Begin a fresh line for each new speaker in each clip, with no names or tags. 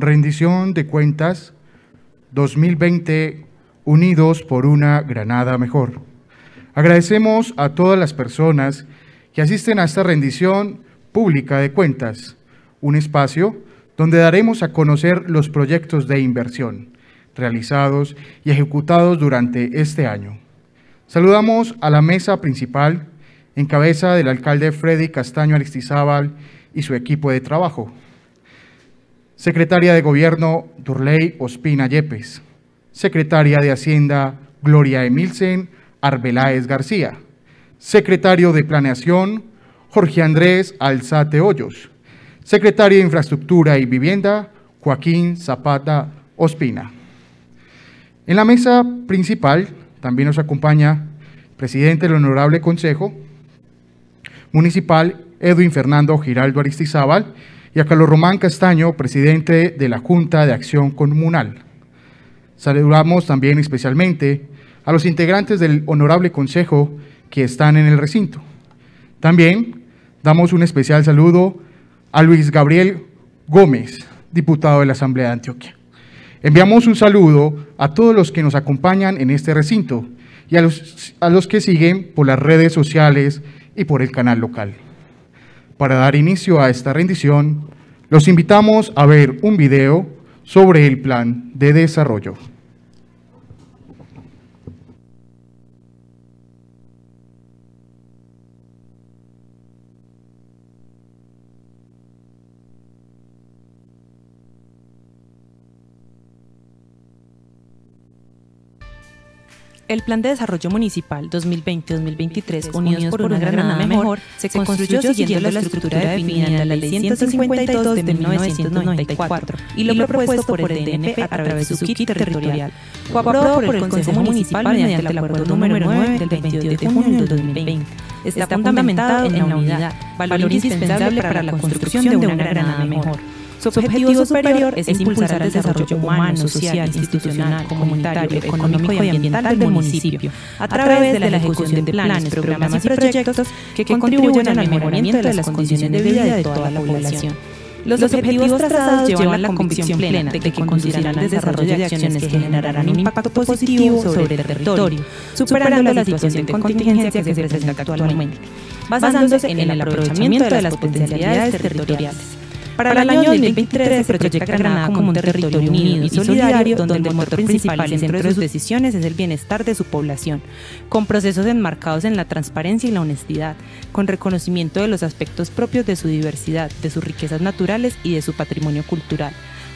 rendición de cuentas 2020 unidos por una Granada mejor. Agradecemos a todas las personas que asisten a esta rendición pública de cuentas, un espacio donde daremos a conocer los proyectos de inversión realizados y ejecutados durante este año. Saludamos a la mesa principal en cabeza del alcalde Freddy Castaño Aristizábal y su equipo de trabajo. Secretaria de Gobierno Durley Ospina Yepes. Secretaria de Hacienda Gloria Emilsen Arbeláez García. Secretario de Planeación Jorge Andrés Alzate Hoyos. Secretario de Infraestructura y Vivienda Joaquín Zapata Ospina. En la mesa principal también nos acompaña el presidente del Honorable Consejo Municipal Edwin Fernando Giraldo Aristizábal y a Carlos Román Castaño, presidente de la Junta de Acción Comunal. Saludamos también especialmente a los integrantes del Honorable Consejo que están en el recinto. También damos un especial saludo a Luis Gabriel Gómez, diputado de la Asamblea de Antioquia. Enviamos un saludo a todos los que nos acompañan en este recinto y a los, a los que siguen por las redes sociales y por el canal local. Para dar inicio a esta rendición, los invitamos a ver un video sobre el plan de desarrollo.
El Plan de Desarrollo Municipal 2020-2023, Unidos, por, una, Granada, mejor, se construyó siguiendo la estructura definida en la Ley 152 de 1994 y lo, propuesto por el DNP a través de su kit territorial, fue aprobado por el Consejo Municipal mediante el acuerdo número 9 del 22 de junio de 2020. Está fundamentado en la unidad, valor indispensable para la construcción de una Granada mejor. Su objetivo superior es impulsar el desarrollo humano, social, institucional, comunitario, económico y ambiental del municipio a través de la ejecución de planes, programas y proyectos que contribuyan al mejoramiento de las condiciones de vida de toda la población. Los, objetivos trazados llevan la convicción plena de que conducirán al desarrollo de acciones que generarán un impacto positivo sobre el territorio, superando la situación de contingencia que se presenta actualmente, basándose en el aprovechamiento de las potencialidades territoriales. Para, el año 2023 se proyecta Granada como un territorio unido y solidario donde el motor principal de sus decisiones es el bienestar de su población, con procesos enmarcados en la transparencia y la honestidad, con reconocimiento de los aspectos propios de su diversidad, de sus riquezas naturales y de su patrimonio cultural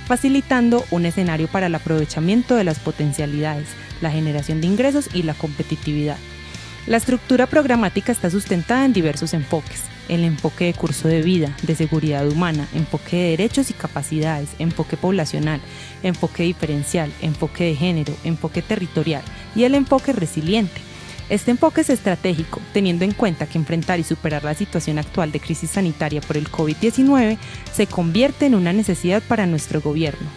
facilitando un escenario para el aprovechamiento de las potencialidades, la generación de ingresos y la competitividad. La estructura programática está sustentada en diversos enfoques, el enfoque de curso de vida, de seguridad humana, enfoque de derechos y capacidades, enfoque poblacional, enfoque diferencial, enfoque de género, enfoque territorial y el enfoque resiliente. Este enfoque es estratégico, teniendo en cuenta que enfrentar y superar la situación actual de crisis sanitaria por el COVID-19 se convierte en una necesidad para nuestro gobierno.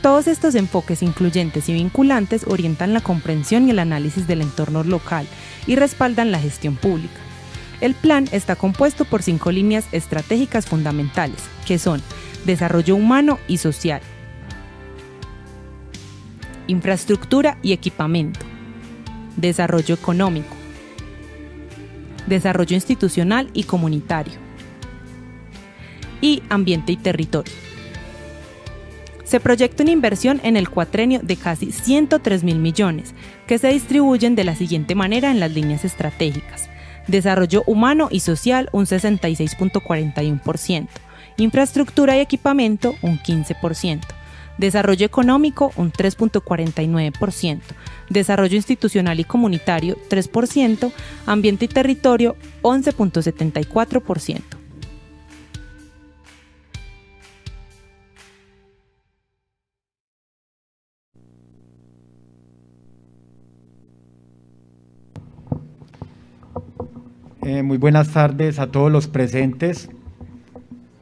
Todos estos enfoques incluyentes y vinculantes orientan la comprensión y el análisis del entorno local y respaldan la gestión pública el plan está compuesto por cinco líneas estratégicas fundamentales, que son desarrollo humano y social, infraestructura y equipamiento, desarrollo económico, desarrollo institucional y comunitario, y ambiente y territorio. Se proyecta una inversión en el cuatrenio de casi 103 mil millones, que se distribuyen de la siguiente manera en las líneas estratégicas desarrollo humano y social un 66.41%, infraestructura y equipamiento un 15%, desarrollo económico un 3.49%, desarrollo institucional y comunitario 3%, ambiente y territorio 11.74%.
Eh, muy buenas tardes a todos los presentes.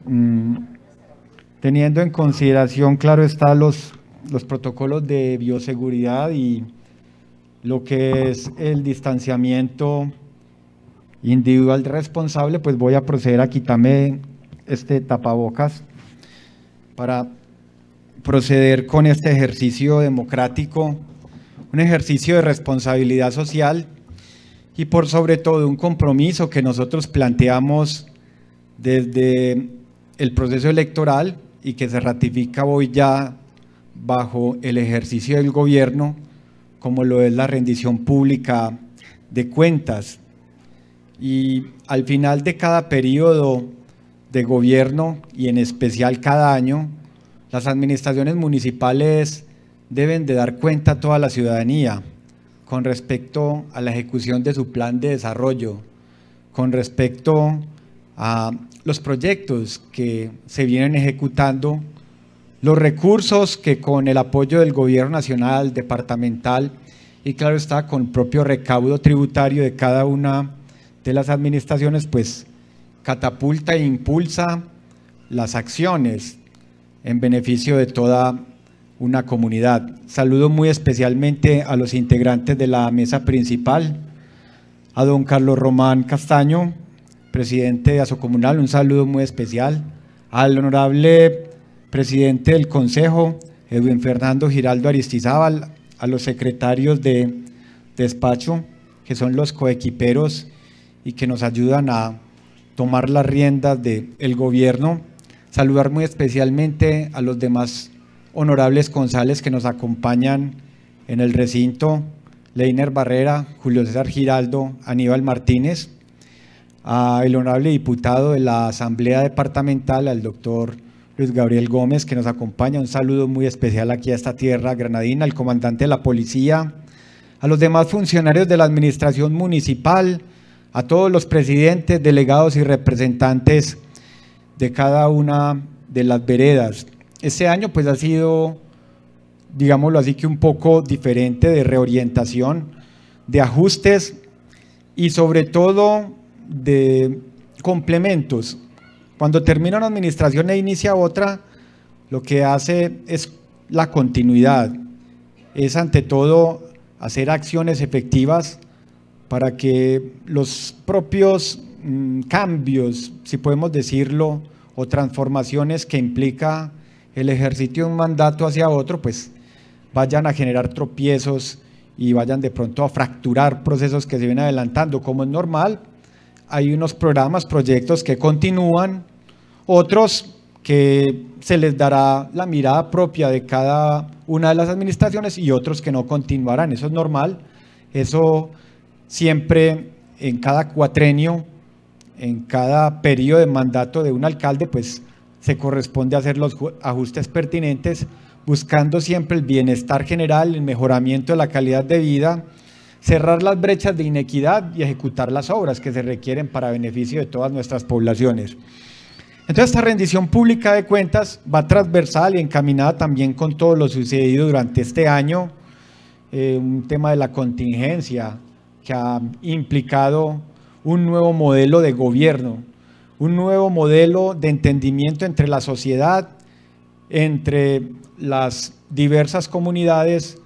Mm, teniendo en consideración, claro está, los, los protocolos de bioseguridad y lo que es el distanciamiento individual responsable, pues voy a proceder a quitarme este tapabocas para proceder con este ejercicio democrático, un ejercicio de responsabilidad social y por sobre todo un compromiso que nosotros planteamos desde el proceso electoral y que se ratifica hoy ya bajo el ejercicio del gobierno, como lo es la rendición pública de cuentas. Y al final de cada periodo de gobierno y en especial cada año, las administraciones municipales deben de dar cuenta a toda la ciudadanía con respecto a la ejecución de su plan de desarrollo, con respecto a los proyectos que se vienen ejecutando, los recursos que con el apoyo del gobierno nacional, departamental y claro está con propio recaudo tributario de cada una de las administraciones, pues catapulta e impulsa las acciones en beneficio de toda una comunidad. Saludo muy especialmente a los integrantes de la mesa principal, a don Carlos Román Castaño, presidente de Asocomunal, un saludo muy especial, al honorable presidente del Consejo, Edwin Fernando Giraldo Aristizábal, a los secretarios de despacho, que son los coequiperos y que nos ayudan a tomar las riendas del gobierno. Saludar muy especialmente a los demás honorables González que nos acompañan en el recinto, Leiner Barrera, Julio César Giraldo, Aníbal Martínez, al honorable diputado de la Asamblea Departamental, al doctor Luis Gabriel Gómez, que nos acompaña. Un saludo muy especial aquí a esta tierra granadina, al comandante de la policía, a los demás funcionarios de la administración municipal, a todos los presidentes, delegados y representantes de cada una de las veredas este año pues ha sido, digámoslo así, que un poco diferente de reorientación, de ajustes y sobre todo de complementos. Cuando termina una administración e inicia otra, lo que hace es la continuidad, es ante todo hacer acciones efectivas para que los propios mm, cambios, si podemos decirlo, o transformaciones que implica el ejercicio de un mandato hacia otro, pues vayan a generar tropiezos y vayan de pronto a fracturar procesos que se vienen adelantando, como es normal. Hay unos programas, proyectos que continúan, otros que se les dará la mirada propia de cada una de las administraciones y otros que no continuarán. Eso es normal. Eso siempre en cada cuatrenio, en cada periodo de mandato de un alcalde, pues se corresponde hacer los ajustes pertinentes, buscando siempre el bienestar general, el mejoramiento de la calidad de vida, cerrar las brechas de inequidad y ejecutar las obras que se requieren para beneficio de todas nuestras poblaciones. Entonces, esta rendición pública de cuentas va transversal y encaminada también con todo lo sucedido durante este año, eh, un tema de la contingencia que ha implicado un nuevo modelo de gobierno un nuevo modelo de entendimiento entre la sociedad, entre las diversas comunidades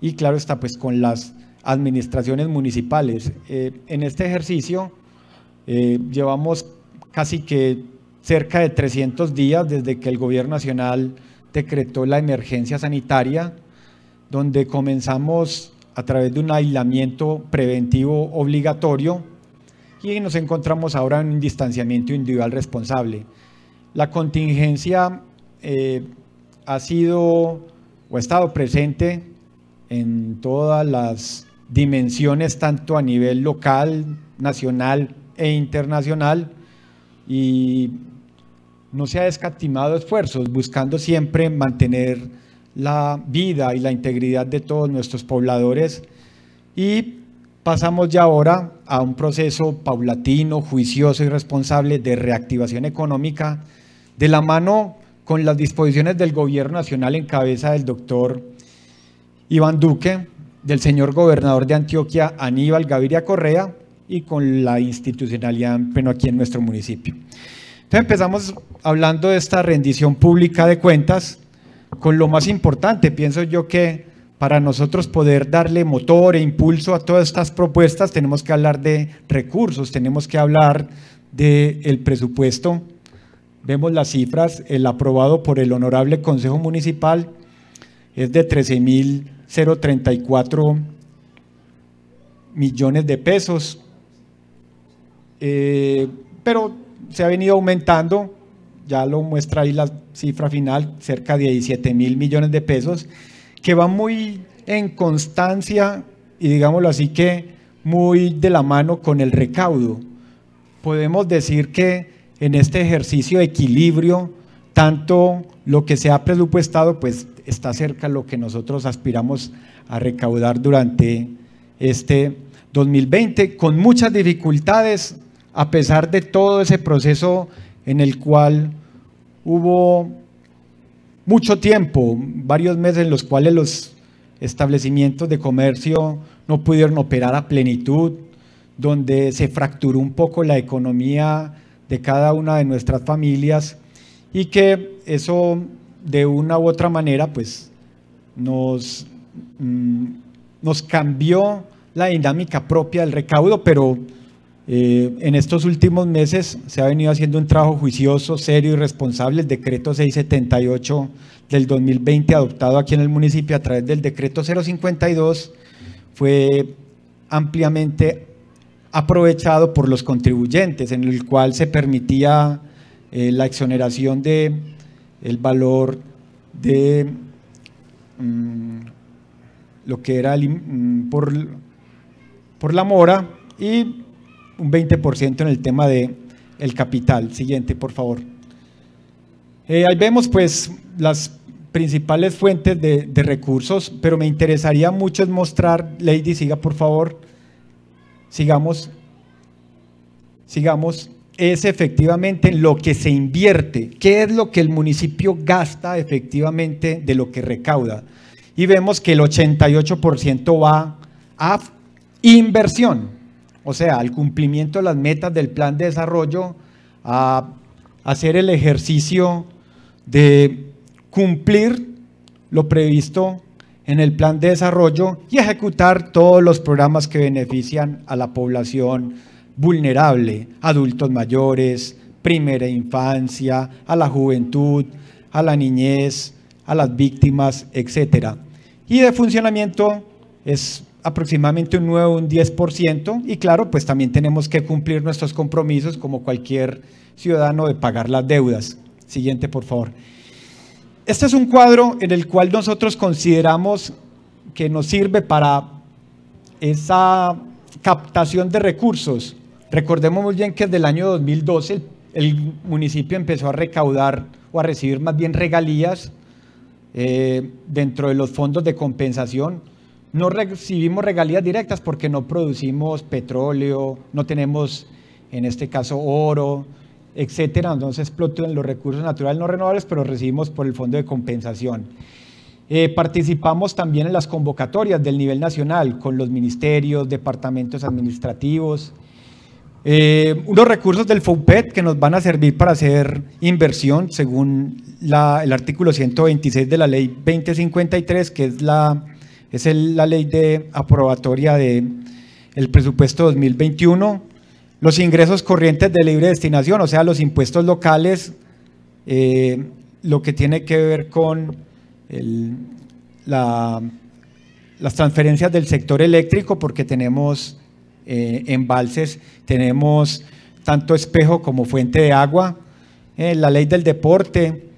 y claro está pues con las administraciones municipales. Eh, en este ejercicio eh, llevamos casi que cerca de 300 días desde que el gobierno nacional decretó la emergencia sanitaria, donde comenzamos a través de un aislamiento preventivo obligatorio, y nos encontramos ahora en un distanciamiento individual responsable. La contingencia eh, ha sido o ha estado presente en todas las dimensiones, tanto a nivel local, nacional e internacional, y no se ha escatimado esfuerzos buscando siempre mantener la vida y la integridad de todos nuestros pobladores y Pasamos ya ahora a un proceso paulatino, juicioso y responsable de reactivación económica de la mano con las disposiciones del gobierno nacional en cabeza del doctor Iván Duque, del señor gobernador de Antioquia Aníbal Gaviria Correa y con la institucionalidad pero aquí en nuestro municipio. Entonces empezamos hablando de esta rendición pública de cuentas con lo más importante, pienso yo que para nosotros poder darle motor e impulso a todas estas propuestas, tenemos que hablar de recursos, tenemos que hablar del de presupuesto. Vemos las cifras, el aprobado por el Honorable Consejo Municipal es de 13.034 millones de pesos, eh, pero se ha venido aumentando, ya lo muestra ahí la cifra final, cerca de 17 mil millones de pesos que va muy en constancia y digámoslo así que muy de la mano con el recaudo. Podemos decir que en este ejercicio de equilibrio, tanto lo que se ha presupuestado, pues está cerca de lo que nosotros aspiramos a recaudar durante este 2020, con muchas dificultades, a pesar de todo ese proceso en el cual hubo mucho tiempo, varios meses en los cuales los establecimientos de comercio no pudieron operar a plenitud, donde se fracturó un poco la economía de cada una de nuestras familias y que eso de una u otra manera pues nos, mm, nos cambió la dinámica propia del recaudo, pero eh, en estos últimos meses se ha venido haciendo un trabajo juicioso, serio y responsable. El decreto 678 del 2020 adoptado aquí en el municipio a través del decreto 052 fue ampliamente aprovechado por los contribuyentes, en el cual se permitía eh, la exoneración de el valor de mm, lo que era mm, por, por la mora y un 20% en el tema de capital. Siguiente, por favor. Eh, ahí vemos pues las principales fuentes de, de, recursos, pero me interesaría mucho mostrar, Lady, siga por favor, sigamos, sigamos, es efectivamente lo que se invierte, qué es lo que el municipio gasta efectivamente de lo que recauda. Y vemos que el 88% va a inversión o sea, al cumplimiento de las metas del plan de desarrollo, a hacer el ejercicio de cumplir lo previsto en el plan de desarrollo y ejecutar todos los programas que benefician a la población vulnerable, adultos mayores, primera infancia, a la juventud, a la niñez, a las víctimas, etc. Y de funcionamiento es aproximadamente un 9 un 10%, y claro, pues también tenemos que cumplir nuestros compromisos como cualquier ciudadano de pagar las deudas. Siguiente, por favor. Este es un cuadro en el cual nosotros consideramos que nos sirve para esa captación de recursos. Recordemos muy bien que desde el año 2012 el municipio empezó a recaudar o a recibir más bien regalías eh, dentro de los fondos de compensación no recibimos regalías directas porque no producimos petróleo, no tenemos, en este caso, oro, etcétera. Entonces explotan los recursos naturales no renovables, pero recibimos por el fondo de compensación. Eh, participamos también en las convocatorias del nivel nacional con los ministerios, departamentos administrativos, eh, los unos recursos del FOPET que nos van a servir para hacer inversión según el artículo 126 de la ley 2053, que es la es la ley de aprobatoria del el presupuesto 2021. Los ingresos corrientes de libre destinación, o sea, los impuestos locales, eh, lo que tiene que ver con las transferencias del sector eléctrico, porque tenemos eh, embalses, tenemos tanto espejo como fuente de agua, eh, la ley del deporte,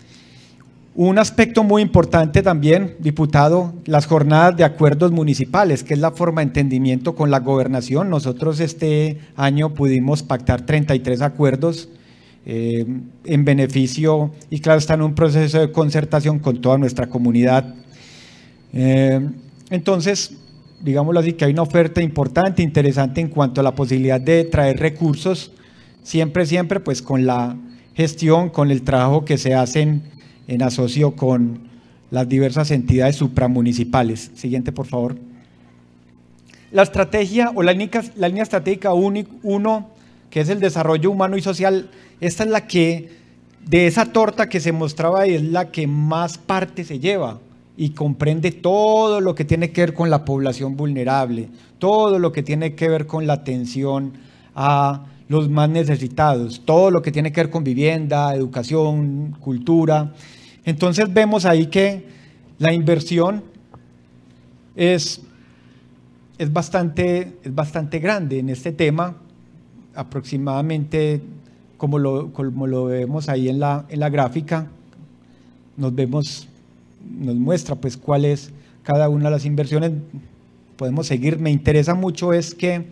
un aspecto muy importante también, diputado, las jornadas de acuerdos municipales, que es la forma de entendimiento con la gobernación. Nosotros este año pudimos pactar 33 acuerdos eh, en beneficio, y claro, está en un proceso de concertación con toda nuestra comunidad. Eh, entonces, digámoslo así, que hay una oferta importante, interesante en cuanto a la posibilidad de traer recursos, siempre, siempre, pues con la gestión, con el trabajo que se hacen en asocio con las diversas entidades supramunicipales. Siguiente, por favor. La estrategia o la línea, la línea estratégica 1, que es el desarrollo humano y social, esta es la que, de esa torta que se mostraba, es la que más parte se lleva y comprende todo lo que tiene que ver con la población vulnerable, todo lo que tiene que ver con la atención a los más necesitados, todo lo que tiene que ver con vivienda, educación, cultura. Entonces vemos ahí que la inversión es, bastante, bastante grande en este tema, aproximadamente como lo, como lo vemos ahí en la, en la gráfica, nos vemos, nos muestra pues cuál es cada una de las inversiones, podemos seguir, me interesa mucho es que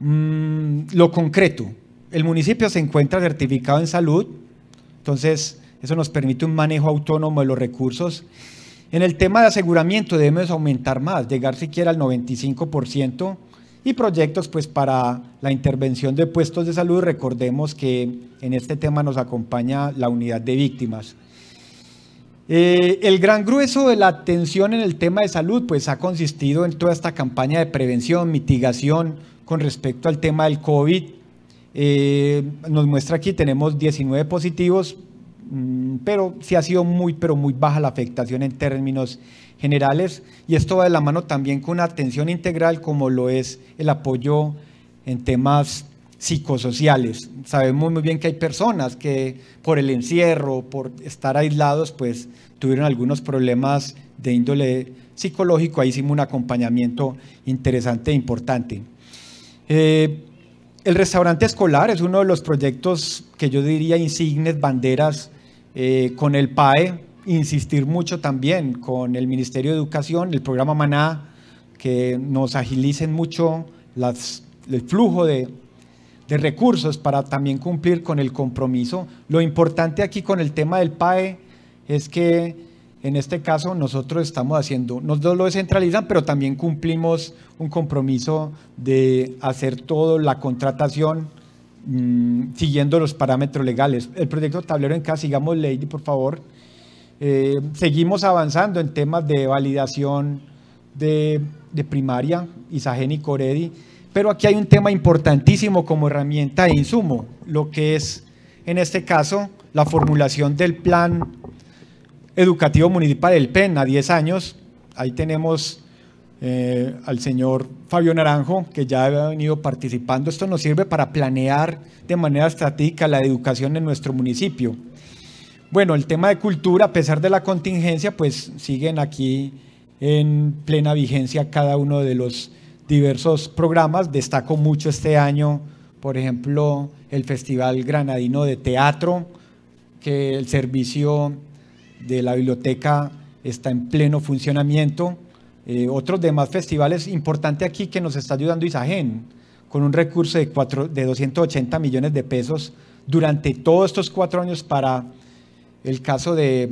Mm, lo concreto, el municipio se encuentra certificado en salud, entonces eso nos permite un manejo autónomo de los recursos. En el tema de aseguramiento debemos aumentar más, llegar siquiera al 95% y proyectos pues para la intervención de puestos de salud. Recordemos que en este tema nos acompaña la unidad de víctimas. Eh, el gran grueso de la atención en el tema de salud pues ha consistido en toda esta campaña de prevención, mitigación, con respecto al tema del COVID. Eh, nos muestra aquí, tenemos 19 positivos, mm, pero sí ha sido muy, pero muy baja la afectación en términos generales. Y esto va de la mano también con una atención integral como lo es el apoyo en temas psicosociales. Sabemos muy bien que hay personas que por el encierro, por estar aislados, pues tuvieron algunos problemas de índole psicológico. Ahí hicimos un acompañamiento interesante e importante. Eh, el restaurante escolar es uno de los proyectos que yo diría insignes, banderas eh, con el PAE, insistir mucho también con el Ministerio de Educación, el programa Maná, que nos agilicen mucho las, el flujo de, de recursos para también cumplir con el compromiso. Lo importante aquí con el tema del PAE es que en este caso nosotros estamos haciendo, nosotros lo descentralizan, pero también cumplimos un compromiso de hacer toda la contratación mm, siguiendo los parámetros legales. El proyecto Tablero en Casa, sigamos Lady, por favor. Eh, seguimos avanzando en temas de validación de, de primaria, Isagen y Coredi, pero aquí hay un tema importantísimo como herramienta de insumo, lo que es, en este caso, la formulación del plan educativo municipal del PEN a 10 años. Ahí tenemos eh, al señor Fabio Naranjo, que ya ha venido participando. Esto nos sirve para planear de manera estratégica la educación en nuestro municipio. Bueno, el tema de cultura, a pesar de la contingencia, pues siguen aquí en plena vigencia cada uno de los diversos programas. Destaco mucho este año, por ejemplo, el Festival Granadino de Teatro, que el servicio de la biblioteca está en pleno funcionamiento. Eh, otros demás festivales, importante aquí que nos está ayudando Isagen, con un recurso de, cuatro, de 280 millones de pesos durante todos estos cuatro años para el caso de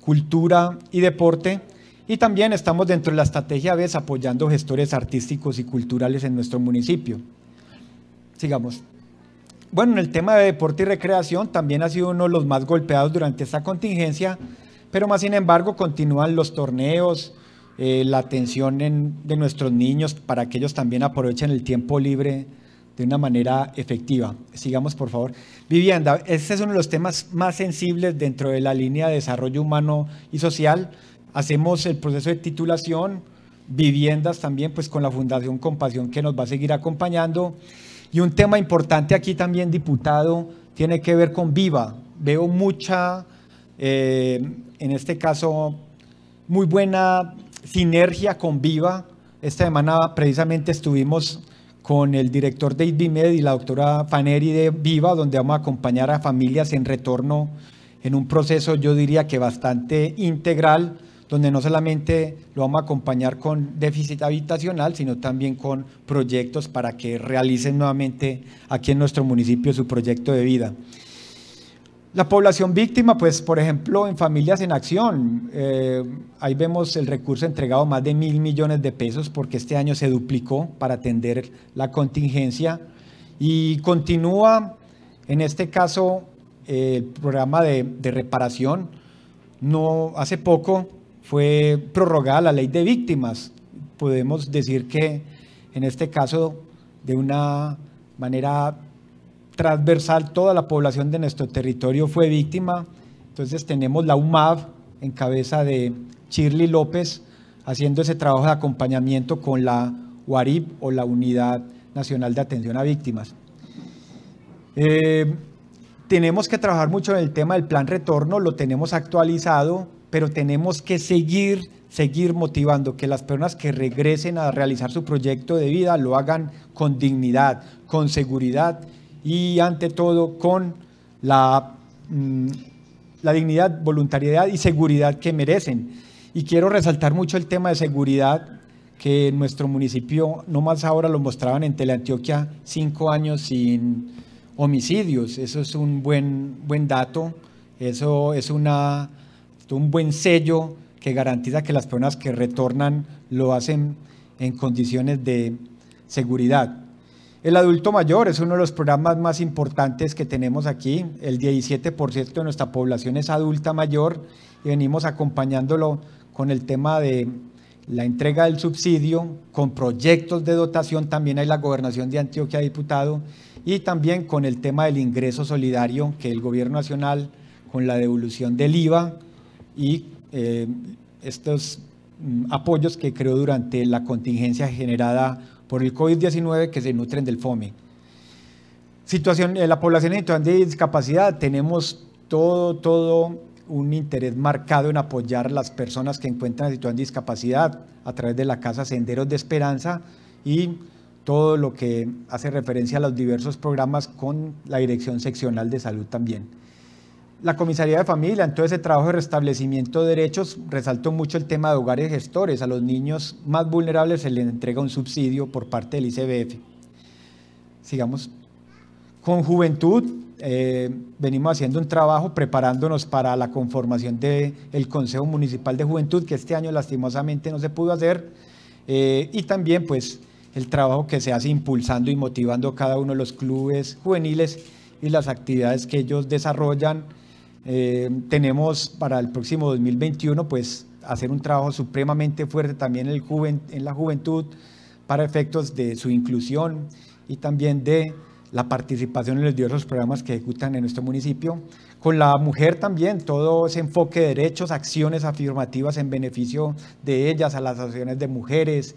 cultura y deporte. Y también estamos dentro de la estrategia BES apoyando gestores artísticos y culturales en nuestro municipio. Sigamos. Bueno, en el tema de deporte y recreación también ha sido uno de los más golpeados durante esta contingencia, pero más sin embargo continúan los torneos, eh, la atención de nuestros niños para que ellos también aprovechen el tiempo libre de una manera efectiva. Sigamos, por favor. Vivienda, este es uno de los temas más sensibles dentro de la línea de desarrollo humano y social. Hacemos el proceso de titulación, viviendas también, pues con la Fundación Compasión que nos va a seguir acompañando. Y un tema importante aquí también, diputado, tiene que ver con Viva. Veo mucha, eh, en este caso, muy buena sinergia con Viva. Esta semana precisamente estuvimos con el director de med y la doctora Faneri de Viva, donde vamos a acompañar a familias en retorno en un proceso, yo diría que bastante integral donde no solamente lo vamos a acompañar con déficit habitacional, sino también con proyectos para que realicen nuevamente aquí en nuestro municipio su proyecto de vida. La población víctima, pues por ejemplo, en Familias en Acción, eh, ahí vemos el recurso entregado más de mil millones de pesos porque este año se duplicó para atender la contingencia y continúa, en este caso, eh, el programa de, de reparación. No, hace poco fue prorrogada la ley de víctimas. Podemos decir que en este caso, de una manera transversal, toda la población de nuestro territorio fue víctima. Entonces tenemos la UMAV en cabeza de Shirley López haciendo ese trabajo de acompañamiento con la UARIP o la Unidad Nacional de Atención a Víctimas. Eh, tenemos que trabajar mucho en el tema del plan retorno, lo tenemos actualizado, pero tenemos que seguir, seguir motivando que las personas que regresen a realizar su proyecto de vida lo hagan con dignidad, con seguridad y ante todo con la, mm, la dignidad, voluntariedad y seguridad que merecen. Y quiero resaltar mucho el tema de seguridad que en nuestro municipio, no más ahora lo mostraban en Teleantioquia, cinco años sin homicidios. Eso es un buen, buen dato, eso es una un buen sello que garantiza que las personas que retornan lo hacen en condiciones de seguridad. El adulto mayor es uno de los programas más importantes que tenemos aquí. El 17% de nuestra población es adulta mayor y venimos acompañándolo con el tema de la entrega del subsidio, con proyectos de dotación, también hay la gobernación de Antioquia, diputado, y también con el tema del ingreso solidario que el gobierno nacional, con la devolución del IVA, y eh, estos mm, apoyos que creó durante la contingencia generada por el COVID-19 que se nutren del FOME. Situación eh, la población en situación de discapacidad, tenemos todo, todo un interés marcado en apoyar a las personas que encuentran situación de discapacidad a través de la Casa Senderos de Esperanza y todo lo que hace referencia a los diversos programas con la Dirección Seccional de Salud también la comisaría de familia, todo ese trabajo de restablecimiento de derechos, resaltó mucho el tema de hogares gestores. A los niños más vulnerables se les entrega un subsidio por parte del ICBF. Sigamos. Con juventud eh, venimos haciendo un trabajo preparándonos para la conformación del Consejo Municipal de Juventud, que este año lastimosamente no se pudo hacer. Eh, y también pues el trabajo que se hace impulsando y motivando cada uno de los clubes juveniles y las actividades que ellos desarrollan eh, tenemos para el próximo 2021, pues, hacer un trabajo supremamente fuerte también en, el en la juventud para efectos de su inclusión y también de la participación en los diversos programas que ejecutan en nuestro municipio. Con la mujer también, todo ese enfoque de derechos, acciones afirmativas en beneficio de ellas, a las acciones de mujeres.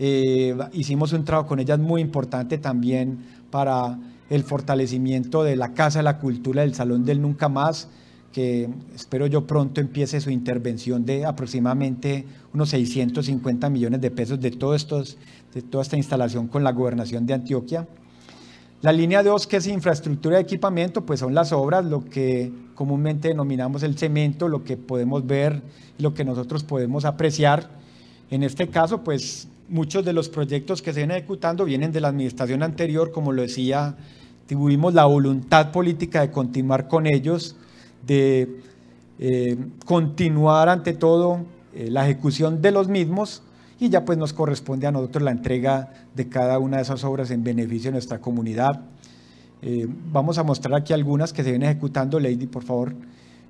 Eh, hicimos un trabajo con ellas muy importante también para el fortalecimiento de la Casa de la Cultura, del Salón del Nunca Más, que espero yo pronto empiece su intervención de aproximadamente unos 650 millones de pesos de, todo estos, de toda esta instalación con la gobernación de Antioquia. La línea 2, que es infraestructura y equipamiento, pues son las obras, lo que comúnmente denominamos el cemento, lo que podemos ver, lo que nosotros podemos apreciar. En este caso, pues muchos de los proyectos que se vienen ejecutando vienen de la administración anterior, como lo decía, tuvimos la voluntad política de continuar con ellos de eh, continuar ante todo eh, la ejecución de los mismos y ya pues nos corresponde a nosotros la entrega de cada una de esas obras en beneficio de nuestra comunidad. Eh, vamos a mostrar aquí algunas que se vienen ejecutando, Lady, por favor.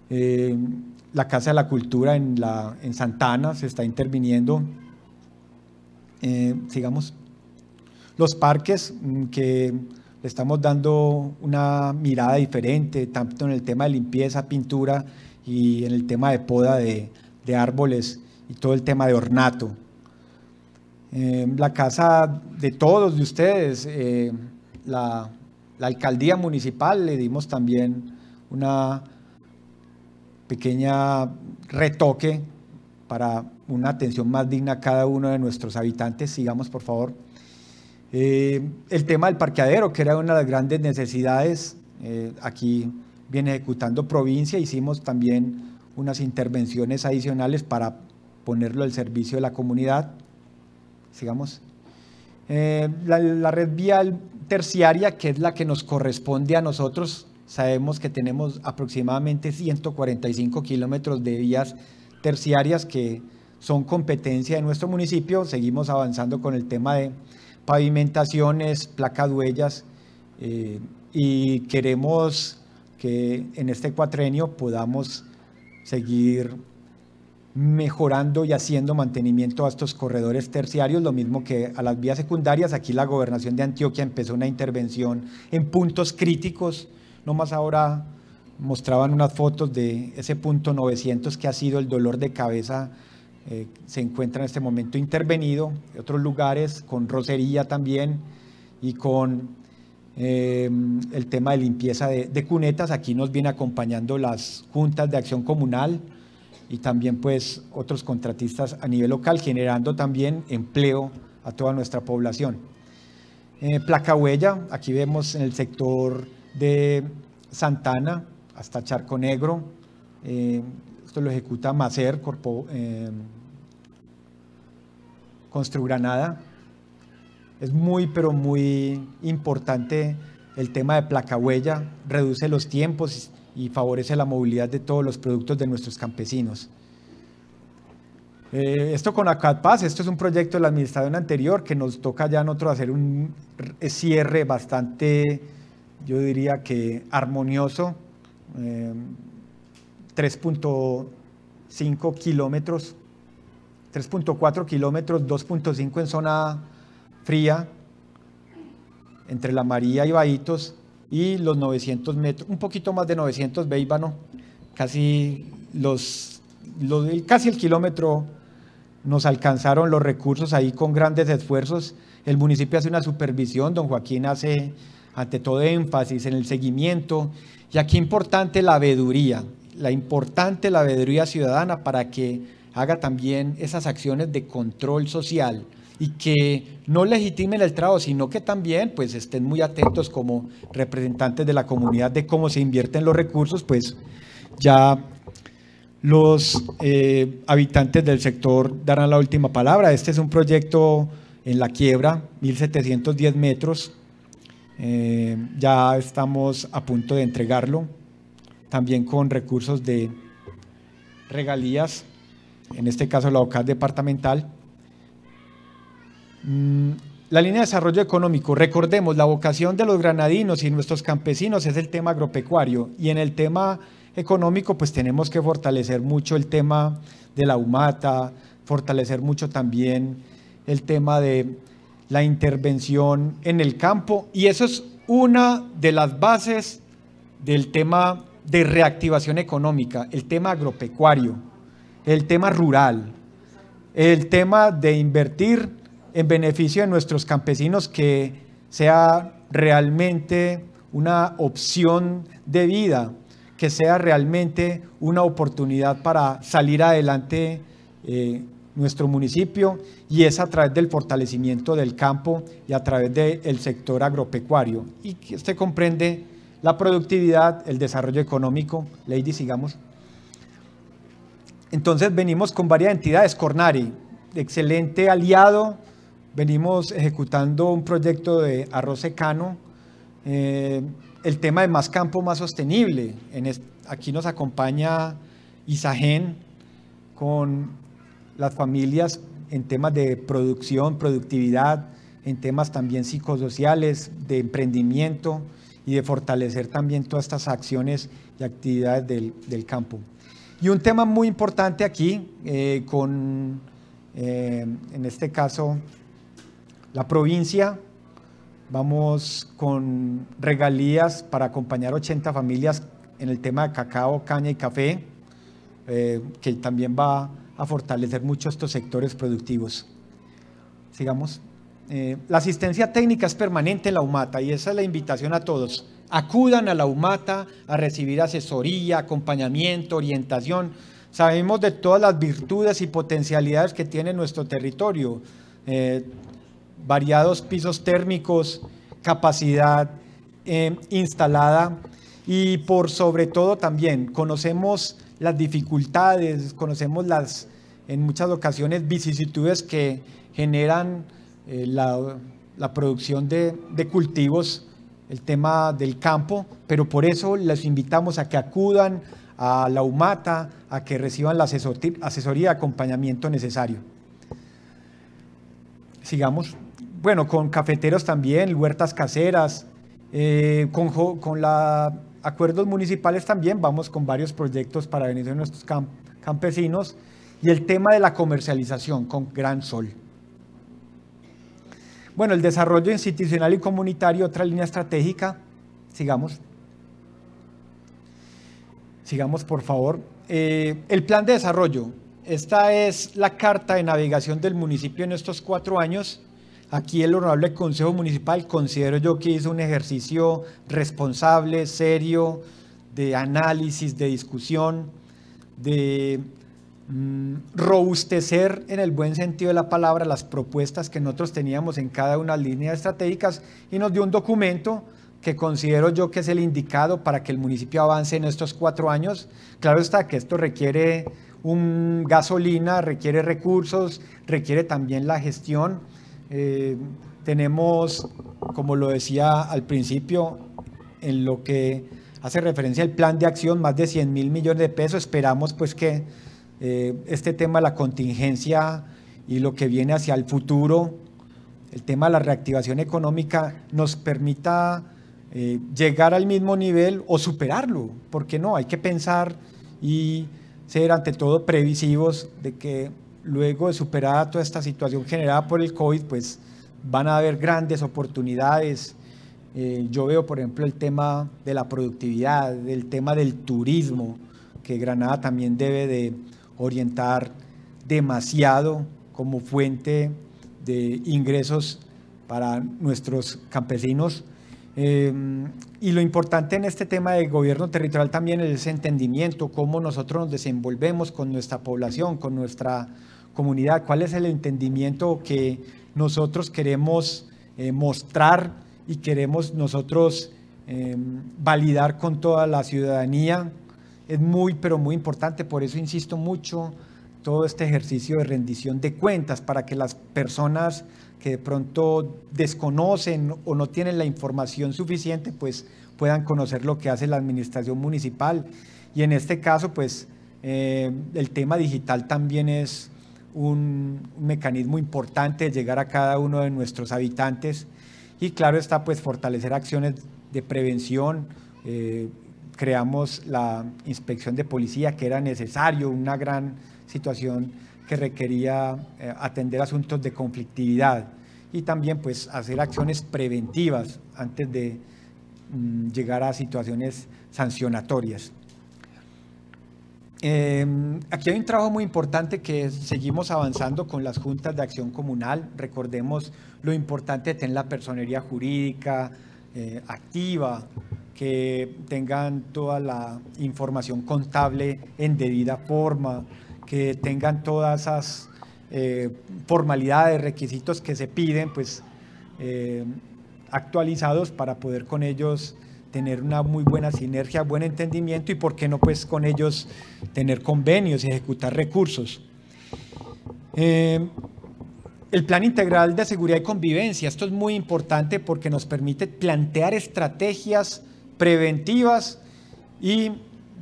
la Casa de la Cultura en, la, en Santana se está interviniendo. sigamos. Los parques mm, que le estamos dando una mirada diferente, tanto en el tema de limpieza, pintura y en el tema de poda de, árboles y todo el tema de ornato. Eh, la casa de todos de ustedes, eh, la alcaldía municipal, le dimos también una pequeña retoque para una atención más digna a cada uno de nuestros habitantes. Sigamos, por favor. Eh, el tema del parqueadero, que era una de las grandes necesidades, eh, aquí viene ejecutando provincia, hicimos también unas intervenciones adicionales para ponerlo al servicio de la comunidad. Sigamos. Eh, la, red vial terciaria, que es la que nos corresponde a nosotros, sabemos que tenemos aproximadamente 145 kilómetros de vías terciarias que son competencia de nuestro municipio. Seguimos avanzando con el tema de pavimentaciones, placaduellas, eh, y queremos que en este cuatrenio podamos seguir mejorando y haciendo mantenimiento a estos corredores terciarios, lo mismo que a las vías secundarias. Aquí la gobernación de Antioquia empezó una intervención en puntos críticos, no más ahora mostraban unas fotos de ese punto 900 que ha sido el dolor de cabeza eh, se encuentra en este momento intervenido, otros lugares con rocería también y con eh, el tema de limpieza de, cunetas. Aquí nos viene acompañando las juntas de acción comunal y también pues otros contratistas a nivel local, generando también empleo a toda nuestra población. Eh, placa huella, aquí vemos en el sector de Santana hasta Charco Negro, eh, esto lo ejecuta Macer, Corpo, Constru Granada. Es muy, pero muy importante el tema de placa huella, reduce los tiempos y favorece la movilidad de todos los productos de nuestros campesinos. Eh, esto con ACADPAS, esto es un proyecto de la administración anterior que nos toca ya en otro hacer un cierre bastante, yo diría que armonioso, 3.5 eh, kilómetros 3.4 kilómetros, 2.5 en zona fría, entre La María y Bahitos, y los 900 metros, un poquito más de 900 veíbano, casi, los, casi el kilómetro nos alcanzaron los recursos ahí con grandes esfuerzos. El municipio hace una supervisión, don Joaquín hace ante todo énfasis en el seguimiento. Y aquí importante la veduría, la importante la veeduría ciudadana para que haga también esas acciones de control social y que no legitimen el trabajo, sino que también pues estén muy atentos como representantes de la comunidad de cómo se invierten los recursos, pues ya los eh, habitantes del sector darán la última palabra. Este es un proyecto en la quiebra, 1710 metros, eh, ya estamos a punto de entregarlo, también con recursos de regalías en este caso la OCAD departamental. Mm, la línea de desarrollo económico, recordemos, la vocación de los granadinos y nuestros campesinos es el tema agropecuario y en el tema económico pues tenemos que fortalecer mucho el tema de la humata, fortalecer mucho también el tema de la intervención en el campo y eso es una de las bases del tema de reactivación económica, el tema agropecuario el tema rural, el tema de invertir en beneficio de nuestros campesinos que sea realmente una opción de vida, que sea realmente una oportunidad para salir adelante eh, nuestro municipio y es a través del fortalecimiento del campo y a través del sector agropecuario. Y que usted comprende la productividad, el desarrollo económico. Lady, sigamos. Entonces venimos con varias entidades, Cornari, excelente aliado, venimos ejecutando un proyecto de arroz secano, eh, el tema de más campo, más sostenible. aquí nos acompaña Isagen con las familias en temas de producción, productividad, en temas también psicosociales, de emprendimiento y de fortalecer también todas estas acciones y actividades del campo. Y un tema muy importante aquí, eh, con, eh, en este caso, la provincia, vamos con regalías para acompañar 80 familias en el tema de cacao, caña y café, eh, que también va a fortalecer mucho estos sectores productivos. Sigamos. la asistencia técnica es permanente en la UMATA y esa es la invitación a todos Acudan a la UMATA a recibir asesoría, acompañamiento, orientación. Sabemos de todas las virtudes y potencialidades que tiene nuestro territorio. Eh, variados pisos térmicos, capacidad eh, instalada y por sobre todo también conocemos las dificultades, conocemos las en muchas ocasiones vicisitudes que generan eh, la, producción de, de cultivos el tema del campo, pero por eso les invitamos a que acudan a la UMATA, a que reciban la asesoría, acompañamiento necesario. Sigamos. Bueno, con cafeteros también, huertas caseras, eh, con, con acuerdos municipales también, vamos con varios proyectos para beneficiar a nuestros campesinos y el tema de la comercialización con Gran Sol. Bueno, el desarrollo institucional y comunitario, otra línea estratégica. Sigamos. Sigamos, por favor. Eh, el plan de desarrollo. Esta es la carta de navegación del municipio en estos cuatro años. Aquí el honorable Consejo Municipal considero yo que hizo un ejercicio responsable, serio, de análisis, de discusión, de Mm, robustecer en el buen sentido de la palabra las propuestas que nosotros teníamos en cada una de las líneas estratégicas y nos dio un documento que considero yo que es el indicado para que el municipio avance en estos cuatro años. Claro está que esto requiere un gasolina, requiere recursos, requiere también la gestión. Eh, tenemos, como lo decía al principio, en lo que hace referencia al plan de acción, más de 100 mil millones de pesos. Esperamos pues que eh, este tema de la contingencia y lo que viene hacia el futuro, el tema de la reactivación económica, nos permita eh, llegar al mismo nivel o superarlo. porque no? Hay que pensar y ser ante todo previsivos de que luego de superada toda esta situación generada por el COVID, pues van a haber grandes oportunidades. Eh, yo veo, por ejemplo, el tema de la productividad, el tema del turismo, que Granada también debe de orientar demasiado como fuente de ingresos para nuestros campesinos. Eh, y lo importante en este tema de gobierno territorial también es ese entendimiento, cómo nosotros nos desenvolvemos con nuestra población, con nuestra comunidad, cuál es el entendimiento que nosotros queremos eh, mostrar y queremos nosotros eh, validar con toda la ciudadanía es muy, pero muy importante. Por eso insisto mucho todo este ejercicio de rendición de cuentas para que las personas que de pronto desconocen o no tienen la información suficiente, pues puedan conocer lo que hace la administración municipal. Y en este caso, pues eh, el tema digital también es un, mecanismo importante de llegar a cada uno de nuestros habitantes. Y claro está, pues fortalecer acciones de prevención. Eh, creamos la inspección de policía, que era necesario, una gran situación que requería eh, atender asuntos de conflictividad y también pues hacer acciones preventivas antes de mm, llegar a situaciones sancionatorias. Em, aquí hay un trabajo muy importante que seguimos avanzando con las juntas de acción comunal. Recordemos lo importante de tener la personería jurídica, eh, activa, que tengan toda la información contable en debida forma, que tengan todas esas eh, formalidades, requisitos que se piden, pues eh, actualizados para poder con ellos tener una muy buena sinergia, buen entendimiento y por qué no pues con ellos tener convenios y ejecutar recursos. El Plan Integral de Seguridad y Convivencia, esto es muy importante porque nos permite plantear estrategias preventivas y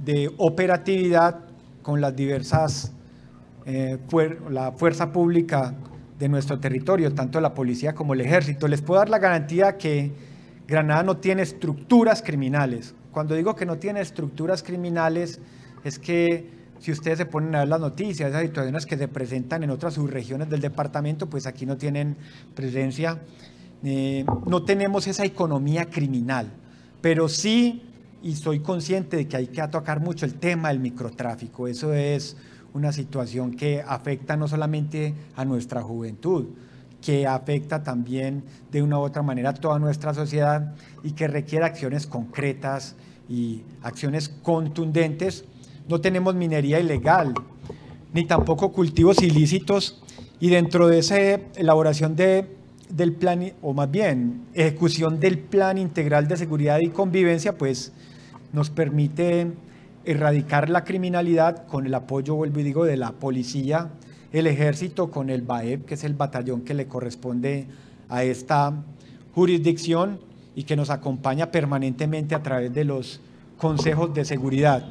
de operatividad con las diversas, eh, la fuerza pública de nuestro territorio, tanto la policía como el ejército. Les puedo dar la garantía que Granada no tiene estructuras criminales. Cuando digo que no tiene estructuras criminales, es que si ustedes se ponen a ver las noticias, esas situaciones que se presentan en otras subregiones del departamento, pues aquí no tienen presencia. Eh, no tenemos esa economía criminal, pero sí, y soy consciente de que hay que atacar mucho el tema del microtráfico. Eso es una situación que afecta no solamente a nuestra juventud, que afecta también de una u otra manera a toda nuestra sociedad y que requiere acciones concretas y acciones contundentes no tenemos minería ilegal, ni tampoco cultivos ilícitos. Y dentro de esa elaboración del plan, o más bien, ejecución del plan integral de seguridad y convivencia, pues nos permite erradicar la criminalidad con el apoyo, vuelvo y digo, de la policía, el ejército, con el BAEP, que es el batallón que le corresponde a esta jurisdicción y que nos acompaña permanentemente a través de los consejos de seguridad.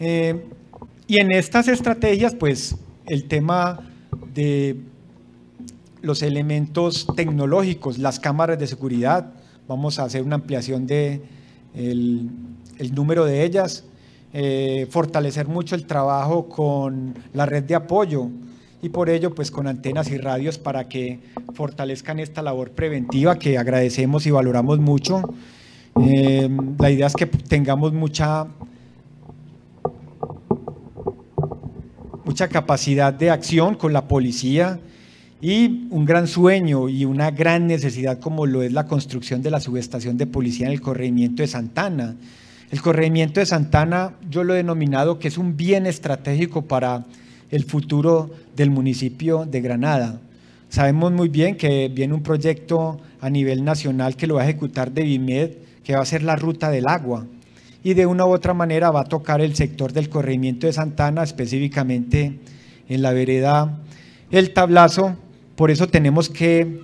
Eh, y en estas estrategias, pues el tema de los elementos tecnológicos, las cámaras de seguridad, vamos a hacer una ampliación de número de ellas, eh, fortalecer mucho el trabajo con la red de apoyo y por ello pues con antenas y radios para que fortalezcan esta labor preventiva que agradecemos y valoramos mucho. Eh, la idea es que tengamos mucha mucha capacidad de acción con la policía y un gran sueño y una gran necesidad como lo es la construcción de la subestación de policía en el corregimiento de Santana. El corregimiento de Santana yo lo he denominado que es un bien estratégico para el futuro del municipio de Granada. Sabemos muy bien que viene un proyecto a nivel nacional que lo va a ejecutar de BIMED, que va a ser la ruta del agua y de una u otra manera va a tocar el sector del corrimiento de Santana, específicamente en la vereda El Tablazo. Por eso tenemos que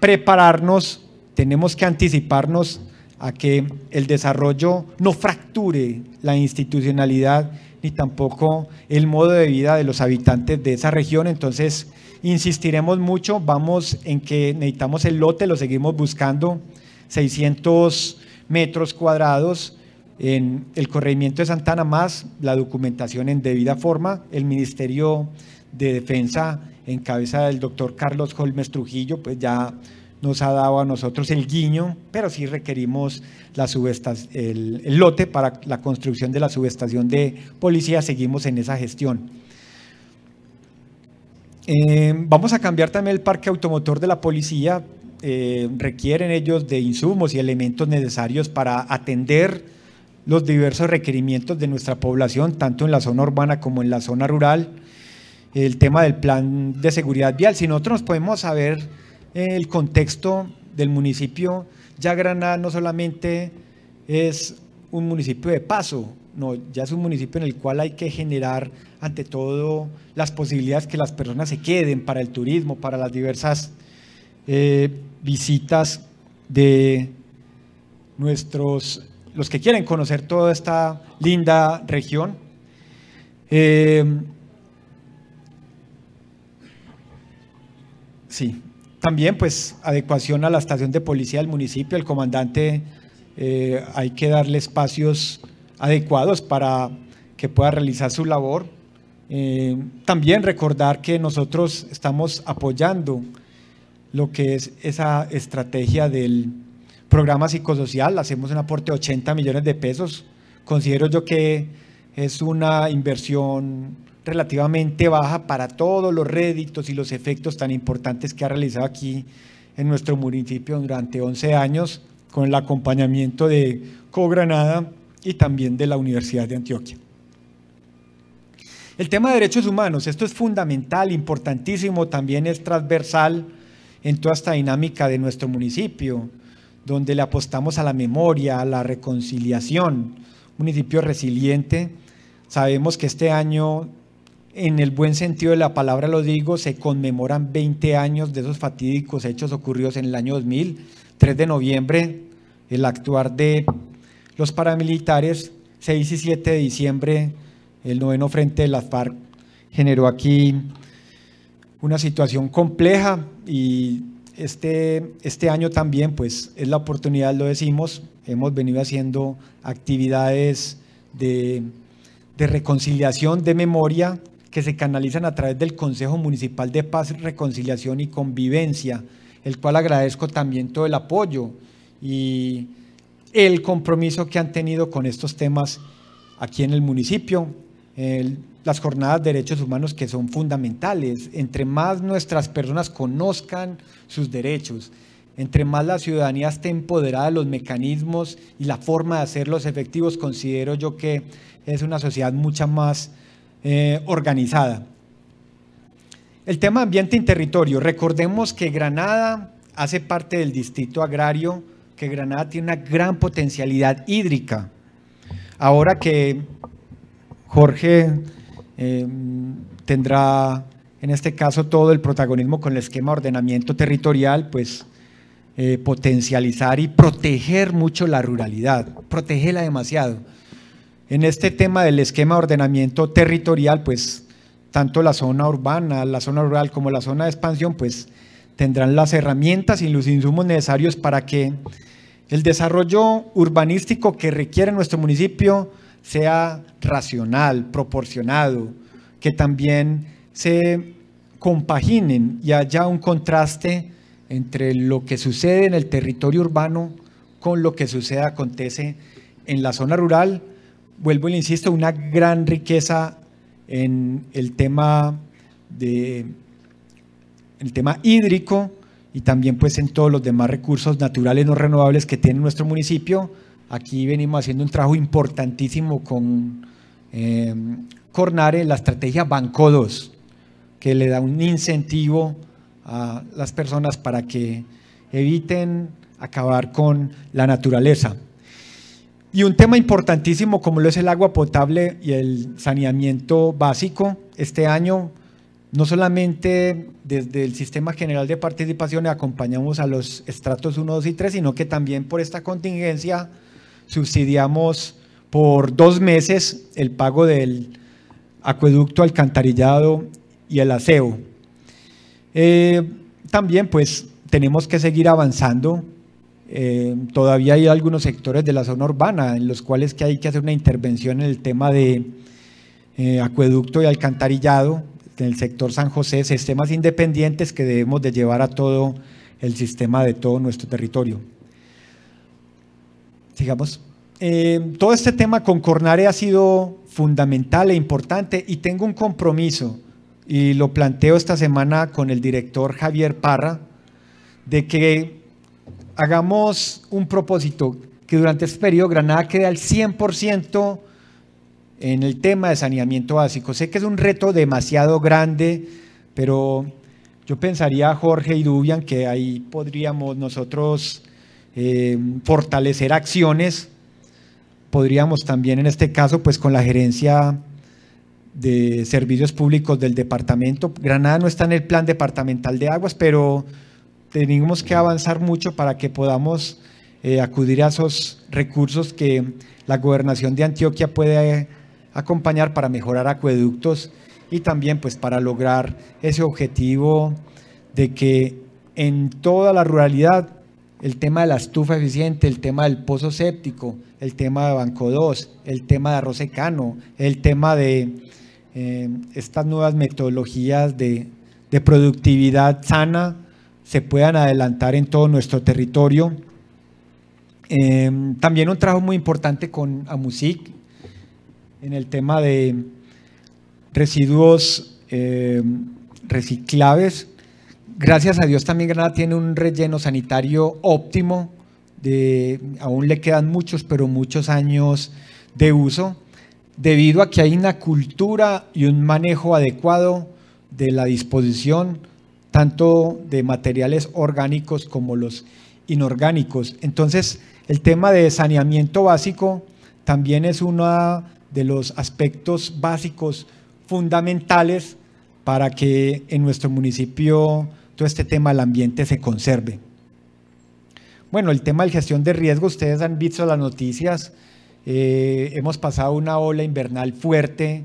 prepararnos, tenemos que anticiparnos a que el desarrollo no fracture la institucionalidad ni tampoco el modo de vida de los habitantes de esa región. Entonces, insistiremos mucho, vamos en que necesitamos el lote, lo seguimos buscando, 600 metros cuadrados, en el corregimiento de Santana más la documentación en debida forma, el Ministerio de Defensa en cabeza del doctor Carlos Holmes Trujillo, pues ya nos ha dado a nosotros el guiño, pero sí requerimos la el, el, lote para la construcción de la subestación de policía, seguimos en esa gestión. Eh, vamos a cambiar también el parque automotor de la policía, eh, requieren ellos de insumos y elementos necesarios para atender los diversos requerimientos de nuestra población, tanto en la zona urbana como en la zona rural, el tema del plan de seguridad vial. Si nosotros podemos saber el contexto del municipio, ya Granada no solamente es un municipio de paso, no, ya es un municipio en el cual hay que generar ante todo las posibilidades que las personas se queden para el turismo, para las diversas eh, visitas de nuestros los que quieren conocer toda esta linda región. Eh, sí, también pues adecuación a la estación de policía del municipio, el comandante eh, hay que darle espacios adecuados para que pueda realizar su labor. Eh, también recordar que nosotros estamos apoyando lo que es esa estrategia del programa psicosocial, hacemos un aporte de 80 millones de pesos. Considero yo que es una inversión relativamente baja para todos los réditos y los efectos tan importantes que ha realizado aquí en nuestro municipio durante 11 años con el acompañamiento de Cogranada y también de la Universidad de Antioquia. El tema de derechos humanos, esto es fundamental, importantísimo, también es transversal en toda esta dinámica de nuestro municipio donde le apostamos a la memoria, a la reconciliación, un municipio resiliente. Sabemos que este año, en el buen sentido de la palabra lo digo, se conmemoran 20 años de esos fatídicos hechos ocurridos en el año 2000, 3 de noviembre, el actuar de los paramilitares, 6 y 7 de diciembre, el noveno frente de las FARC generó aquí una situación compleja y este, este año también pues es la oportunidad, lo decimos, hemos venido haciendo actividades de, de reconciliación de memoria que se canalizan a través del Consejo Municipal de Paz, Reconciliación y Convivencia, el cual agradezco también todo el apoyo y el compromiso que han tenido con estos temas aquí en el municipio las jornadas de derechos humanos que son fundamentales. Entre más nuestras personas conozcan sus derechos, entre más la ciudadanía esté empoderada de los mecanismos y la forma de hacerlos efectivos, considero yo que es una sociedad mucha más eh, organizada. El tema ambiente y territorio. Recordemos que Granada hace parte del distrito agrario, que Granada tiene una gran potencialidad hídrica. Ahora que Jorge eh, tendrá en este caso todo el protagonismo con el esquema ordenamiento territorial, pues eh, potencializar y proteger mucho la ruralidad, protegerla demasiado. En este tema del esquema ordenamiento territorial, pues tanto la zona urbana, la zona rural como la zona de expansión, pues tendrán las herramientas y los insumos necesarios para que el desarrollo urbanístico que requiere nuestro municipio sea racional, proporcionado, que también se compaginen y haya un contraste entre lo que sucede en el territorio urbano con lo que sucede, acontece en la zona rural. Vuelvo y le insisto, una gran riqueza en el tema, de, el tema hídrico y también pues en todos los demás recursos naturales no renovables que tiene nuestro municipio Aquí venimos haciendo un trabajo importantísimo con eh, Cornare, la estrategia Banco 2, que le da un incentivo a las personas para que eviten acabar con la naturaleza. Y un tema importantísimo como lo es el agua potable y el saneamiento básico, este año no solamente desde el Sistema General de Participación acompañamos a los estratos 1, 2 y 3, sino que también por esta contingencia subsidiamos por dos meses el pago del acueducto alcantarillado y el aseo. Eh, también pues tenemos que seguir avanzando. Eh, todavía hay algunos sectores de la zona urbana en los cuales que hay que hacer una intervención en el tema de eh, acueducto y alcantarillado. En el sector San José, sistemas independientes que debemos de llevar a todo el sistema de todo nuestro territorio. Digamos eh, todo este tema con Cornare ha sido fundamental e importante y tengo un compromiso y lo planteo esta semana con el director Javier Parra de que hagamos un propósito que durante este periodo Granada quede al 100% en el tema de saneamiento básico. Sé que es un reto demasiado grande, pero yo pensaría, Jorge y Dubian, que ahí podríamos nosotros eh, fortalecer acciones. Podríamos también en este caso, pues con la gerencia de servicios públicos del departamento. Granada no está en el plan departamental de aguas, pero tenemos que avanzar mucho para que podamos eh, acudir a esos recursos que la gobernación de Antioquia puede acompañar para mejorar acueductos y también pues para lograr ese objetivo de que en toda la ruralidad el tema de la estufa eficiente, el tema del pozo séptico, el tema de Banco 2, el tema de arroz secano, el tema de eh, estas nuevas metodologías de, productividad sana se puedan adelantar en todo nuestro territorio. Eh, también un trabajo muy importante con AMUSIC en el tema de residuos eh, reciclables, Gracias a Dios también Granada tiene un relleno sanitario óptimo, aún le quedan muchos, pero muchos años de uso, debido a que hay una cultura y un manejo adecuado de la disposición tanto de materiales orgánicos como los inorgánicos. Entonces, el tema de saneamiento básico también es uno de los aspectos básicos fundamentales para que en nuestro municipio todo este tema del ambiente se conserve. Bueno, el tema de gestión de riesgo, ustedes han visto las noticias, eh, hemos pasado una ola invernal fuerte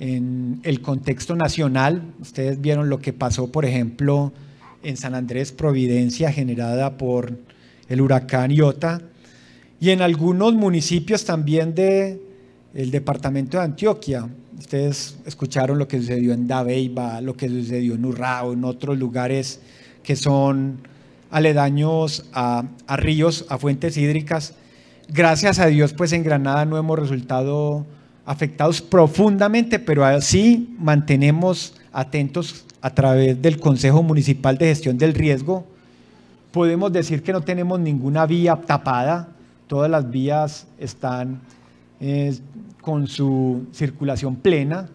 en el contexto nacional, ustedes vieron lo que pasó, por ejemplo, en San Andrés, Providencia, generada por el huracán Iota, y en algunos municipios también de, el departamento de Antioquia. Ustedes escucharon lo que sucedió en Dabeiba, lo que sucedió en Urrao, en otros lugares que son aledaños a, ríos, a fuentes hídricas. Gracias a Dios, pues en Granada no hemos resultado afectados profundamente, pero así mantenemos atentos a través del Consejo Municipal de Gestión del Riesgo. Podemos decir que no tenemos ninguna vía tapada, todas las vías están eh, con su circulación plena,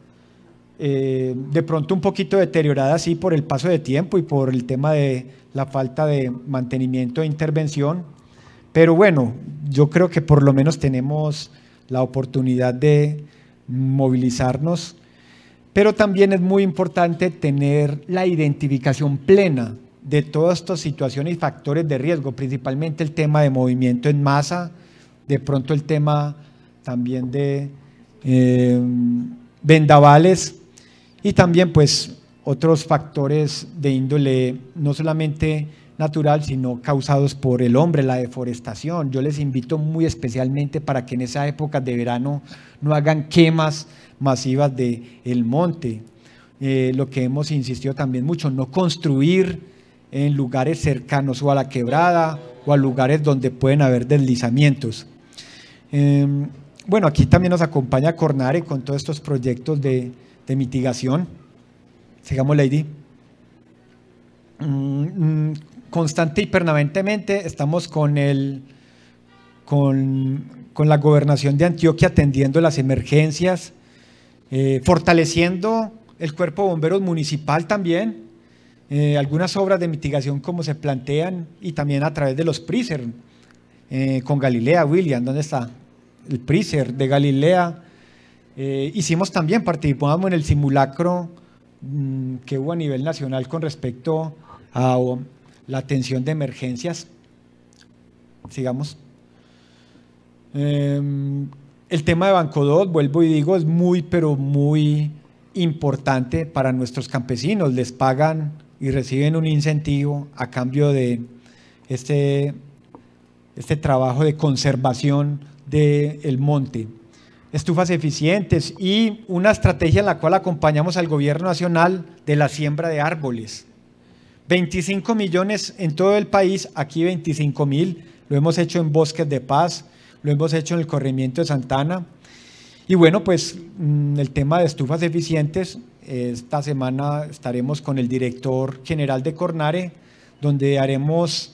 eh, de pronto un poquito deteriorada así por el paso de tiempo y por el tema de la falta de mantenimiento e intervención. Pero bueno, yo creo que por lo menos tenemos la oportunidad de movilizarnos, pero también es muy importante tener la identificación plena de todas estas situaciones y factores de riesgo, principalmente el tema de movimiento en masa, de pronto el tema también de eh, vendavales y también pues otros factores de índole no solamente natural, sino causados por el hombre, la deforestación. Yo les invito muy especialmente para que en esa época de verano no hagan quemas masivas del el monte. Eh, lo que hemos insistido también mucho, no construir en lugares cercanos o a la quebrada o a lugares donde pueden haber deslizamientos. Em, bueno, aquí también nos acompaña Cornare con todos estos proyectos de, mitigación. Sigamos, Lady. Mm, mm, constante y permanentemente estamos con, el, con, la gobernación de Antioquia atendiendo las emergencias, eh, fortaleciendo el cuerpo de bomberos municipal también, eh, algunas obras de mitigación como se plantean y también a través de los PRISER, eh, con Galilea, William, ¿dónde está? el Priser de Galilea. Eh, hicimos también, participamos en el simulacro mm, que hubo a nivel nacional con respecto a la atención de emergencias. Sigamos. Em, el tema de Banco 2, vuelvo y digo, es muy, pero muy importante para nuestros campesinos. Les pagan y reciben un incentivo a cambio de este, este trabajo de conservación del monte estufas eficientes y una estrategia en la cual acompañamos al gobierno nacional de la siembra de árboles. 25 millones en todo el país, aquí 25 mil, lo hemos hecho en Bosques de Paz, lo hemos hecho en el Corrimiento de Santana. Y bueno, pues mm, el tema de estufas eficientes, esta semana estaremos con el director general de Cornare, donde haremos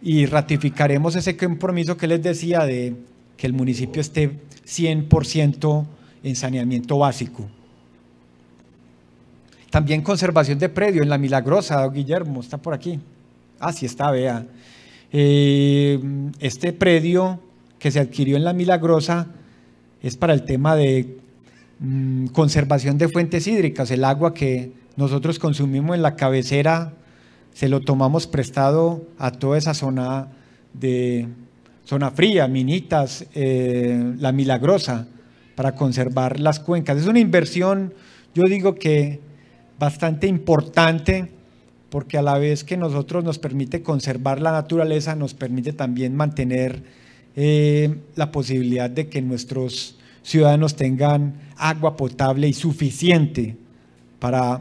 y ratificaremos ese compromiso que les decía de que el municipio esté 100% en saneamiento básico. También conservación de predio en La Milagrosa, Guillermo, está por aquí. Ah, sí está, vea. Eh, este predio que se adquirió en La Milagrosa es para el tema de mm, conservación de fuentes hídricas, el agua que nosotros consumimos en la cabecera se lo tomamos prestado a toda esa zona de zona fría, Minitas, eh, La Milagrosa, para conservar las cuencas. Es una inversión, yo digo que bastante importante, porque a la vez que nosotros nos permite conservar la naturaleza, nos permite también mantener eh, la posibilidad de que nuestros ciudadanos tengan agua potable y suficiente para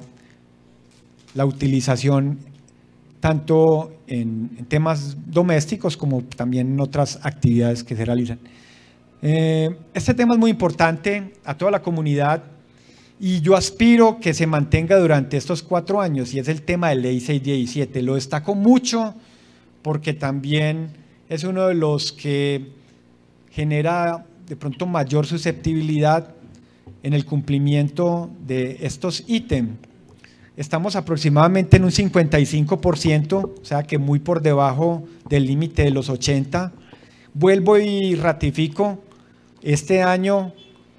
la utilización tanto en, temas domésticos como también en otras actividades que se realizan. Eh, este tema es muy importante a toda la comunidad y yo aspiro que se mantenga durante estos cuatro años y es el tema de ley 617. Lo destaco mucho porque también es uno de los que genera de pronto mayor susceptibilidad en el cumplimiento de estos ítems estamos aproximadamente en un 55%, o sea que muy por debajo del límite de los 80. Vuelvo y ratifico, este año,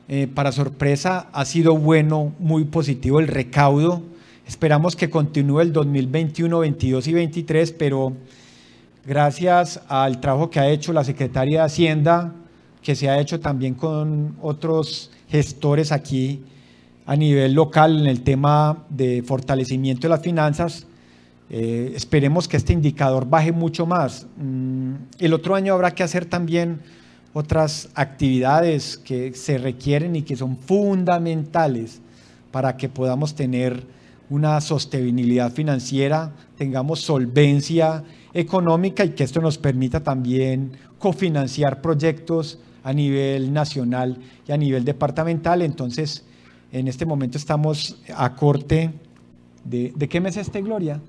eh, para sorpresa, ha sido bueno, muy positivo el recaudo. Esperamos que continúe el 2021, 22 y 23, pero gracias al trabajo que ha hecho la Secretaría de Hacienda, que se ha hecho también con otros gestores aquí a nivel local en el tema de fortalecimiento de las finanzas. Eh, esperemos que este indicador baje mucho más. Mm, el otro año habrá que hacer también otras actividades que se requieren y que son fundamentales para que podamos tener una sostenibilidad financiera, tengamos solvencia económica y que esto nos permita también cofinanciar proyectos a nivel nacional y a nivel departamental. Entonces, en este momento estamos a corte de... ¿De qué mes es este, Gloria?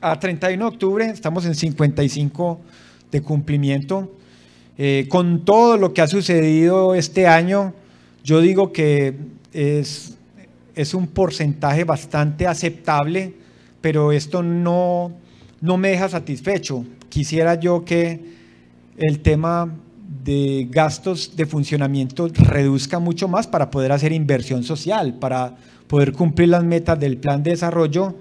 A 31 de octubre, estamos en 55 de cumplimiento. Eh, con todo lo que ha sucedido este año, yo digo que es, es un porcentaje bastante aceptable, pero esto no, no me deja satisfecho. Quisiera yo que el tema de gastos de funcionamiento reduzca mucho más para poder hacer inversión social, para poder cumplir las metas del plan de desarrollo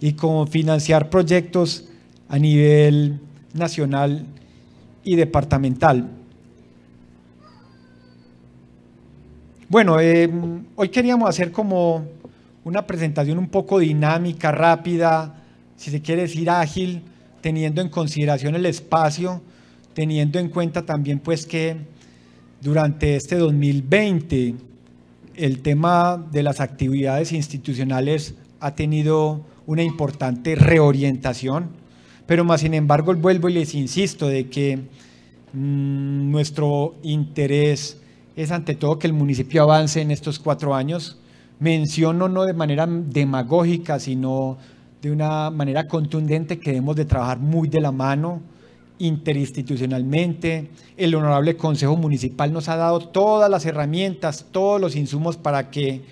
y como financiar proyectos a nivel nacional y departamental. Bueno, eh, hoy queríamos hacer como una presentación un poco dinámica, rápida, si se quiere decir ágil, teniendo en consideración el espacio teniendo en cuenta también pues que durante este 2020 el tema de las actividades institucionales ha tenido una importante reorientación, pero más sin embargo vuelvo y les insisto de que mm, nuestro interés es ante todo que el municipio avance en estos cuatro años. Menciono no de manera demagógica, sino de una manera contundente que debemos de trabajar muy de la mano interinstitucionalmente. El Honorable Consejo Municipal nos ha dado todas las herramientas, todos los insumos para que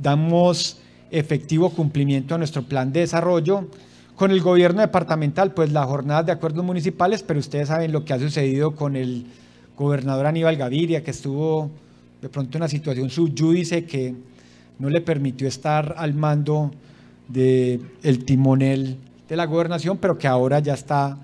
damos efectivo cumplimiento a nuestro plan de desarrollo. Con el gobierno departamental, pues las jornadas de acuerdos municipales, pero ustedes saben lo que ha sucedido con el gobernador Aníbal Gaviria, que estuvo de pronto en una situación subyúdice que no le permitió estar al mando del timonel de la gobernación, pero que ahora ya está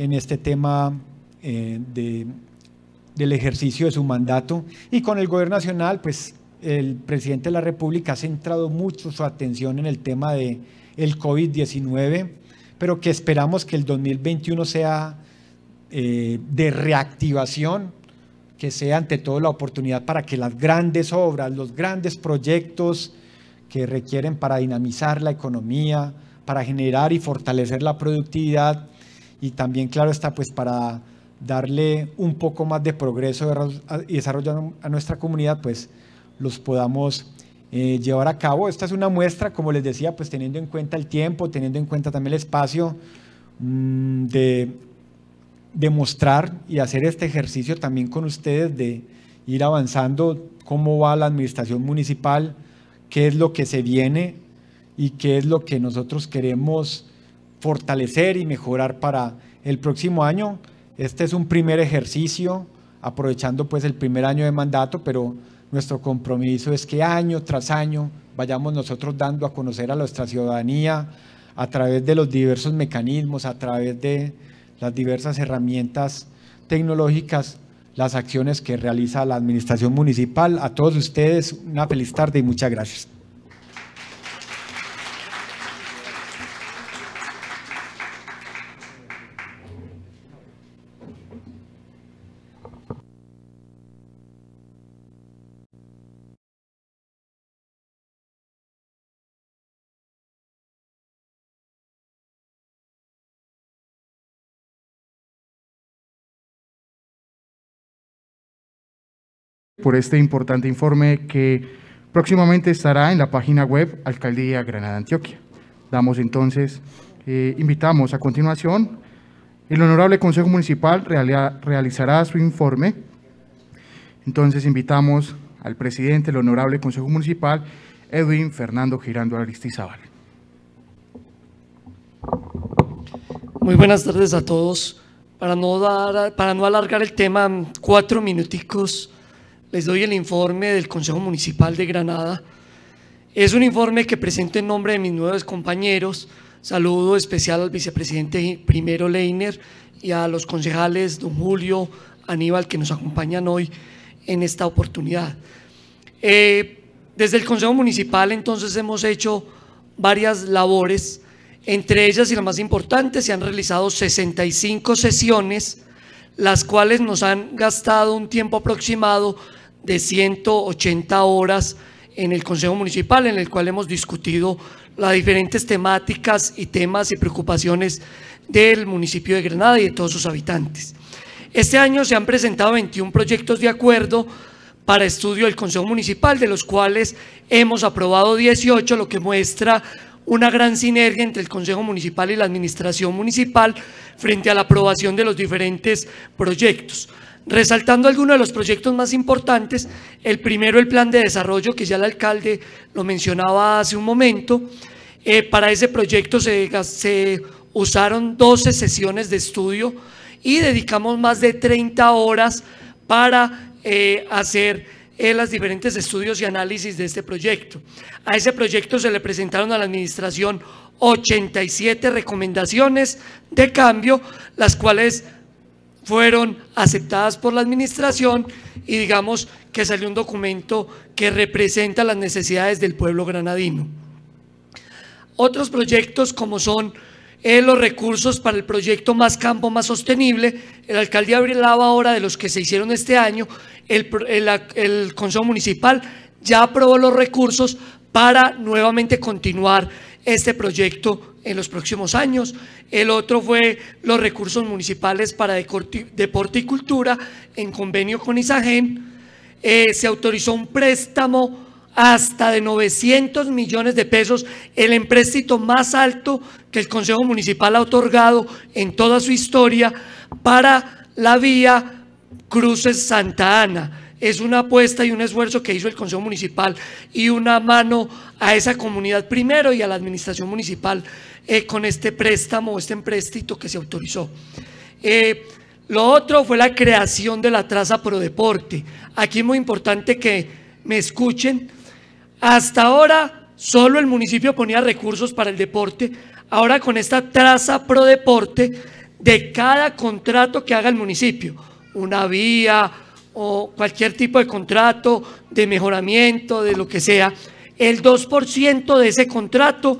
en este tema eh, del ejercicio de su mandato. Y con el gobierno nacional, pues el presidente de la República ha centrado mucho su atención en el tema de COVID-19, pero que esperamos que el 2021 sea eh, de reactivación, que sea ante todo la oportunidad para que las grandes obras, los grandes proyectos que requieren para dinamizar la economía, para generar y fortalecer la productividad, y también, claro, está pues para darle un poco más de progreso y desarrollo a nuestra comunidad, pues los podamos eh, llevar a cabo. Esta es una muestra, como les decía, pues teniendo en cuenta el tiempo, teniendo en cuenta también el espacio mm, de demostrar y hacer este ejercicio también con ustedes de ir avanzando cómo va la administración municipal, qué es lo que se viene y qué es lo que nosotros queremos fortalecer y mejorar para el próximo año. Este es un primer ejercicio, aprovechando pues el primer año de mandato, pero nuestro compromiso es que año tras año vayamos nosotros dando a conocer a nuestra ciudadanía a través de los diversos mecanismos, a través de las diversas herramientas tecnológicas, las acciones que realiza la Administración Municipal. A todos ustedes, una feliz tarde y muchas gracias.
por este importante informe que próximamente estará en la página web Alcaldía Granada Antioquia. Damos entonces, eh, invitamos a continuación, el Honorable Consejo Municipal realizará su informe. Entonces invitamos al presidente del Honorable Consejo Municipal, Edwin Fernando Girando
Aristizábal. Muy buenas tardes a todos. Para no, dar, para no alargar el tema, cuatro minuticos les doy el informe del Consejo Municipal de Granada. Es un informe que presento en nombre de mis nuevos compañeros. Saludo especial al vicepresidente primero Leiner y a los concejales don Julio, Aníbal, que nos acompañan hoy en esta oportunidad. Eh, desde el Consejo Municipal entonces hemos hecho varias labores, entre ellas y la más importante, se han realizado 65 sesiones, las cuales nos han gastado un tiempo aproximado de 180 horas en el Consejo Municipal, en el cual hemos discutido las diferentes temáticas y temas y preocupaciones del municipio de Granada y de todos sus habitantes. Este año se han presentado 21 proyectos de acuerdo para estudio del Consejo Municipal, de los cuales hemos aprobado 18, lo que muestra una gran sinergia entre el Consejo Municipal y la Administración Municipal frente a la aprobación de los diferentes proyectos. Resaltando algunos de los proyectos más importantes, el primero, el plan de desarrollo, que ya el alcalde lo mencionaba hace un momento. Eh, para ese proyecto se, se usaron 12 sesiones de estudio y dedicamos más de 30 horas para eh, hacer eh, los diferentes estudios y análisis de este proyecto. A ese proyecto se le presentaron a la administración 87 recomendaciones de cambio, las cuales fueron aceptadas por la administración y digamos que salió un documento que representa las necesidades del pueblo granadino. Otros proyectos como son eh, los recursos para el proyecto Más Campo, Más Sostenible, el alcalde abrilaba ahora de los que se hicieron este año, el, el Consejo Municipal ya aprobó los recursos para nuevamente continuar este proyecto en los próximos años. El otro fue los recursos municipales para deporte y cultura en convenio con Isagen. Eh, se autorizó un préstamo hasta de 900 millones de pesos, el empréstito más alto que el Consejo Municipal ha otorgado en toda su historia para la vía Cruces Santa Ana es una apuesta y un esfuerzo que hizo el Consejo Municipal y una mano a esa comunidad primero y a la Administración Municipal eh, con este préstamo, este empréstito que se autorizó. Eh, lo otro fue la creación de la traza pro deporte. Aquí es muy importante que me escuchen. Hasta ahora solo el municipio ponía recursos para el deporte. Ahora con esta traza pro deporte de cada contrato que haga el municipio, una vía, o cualquier tipo de contrato de mejoramiento, de lo que sea, el 2% de ese contrato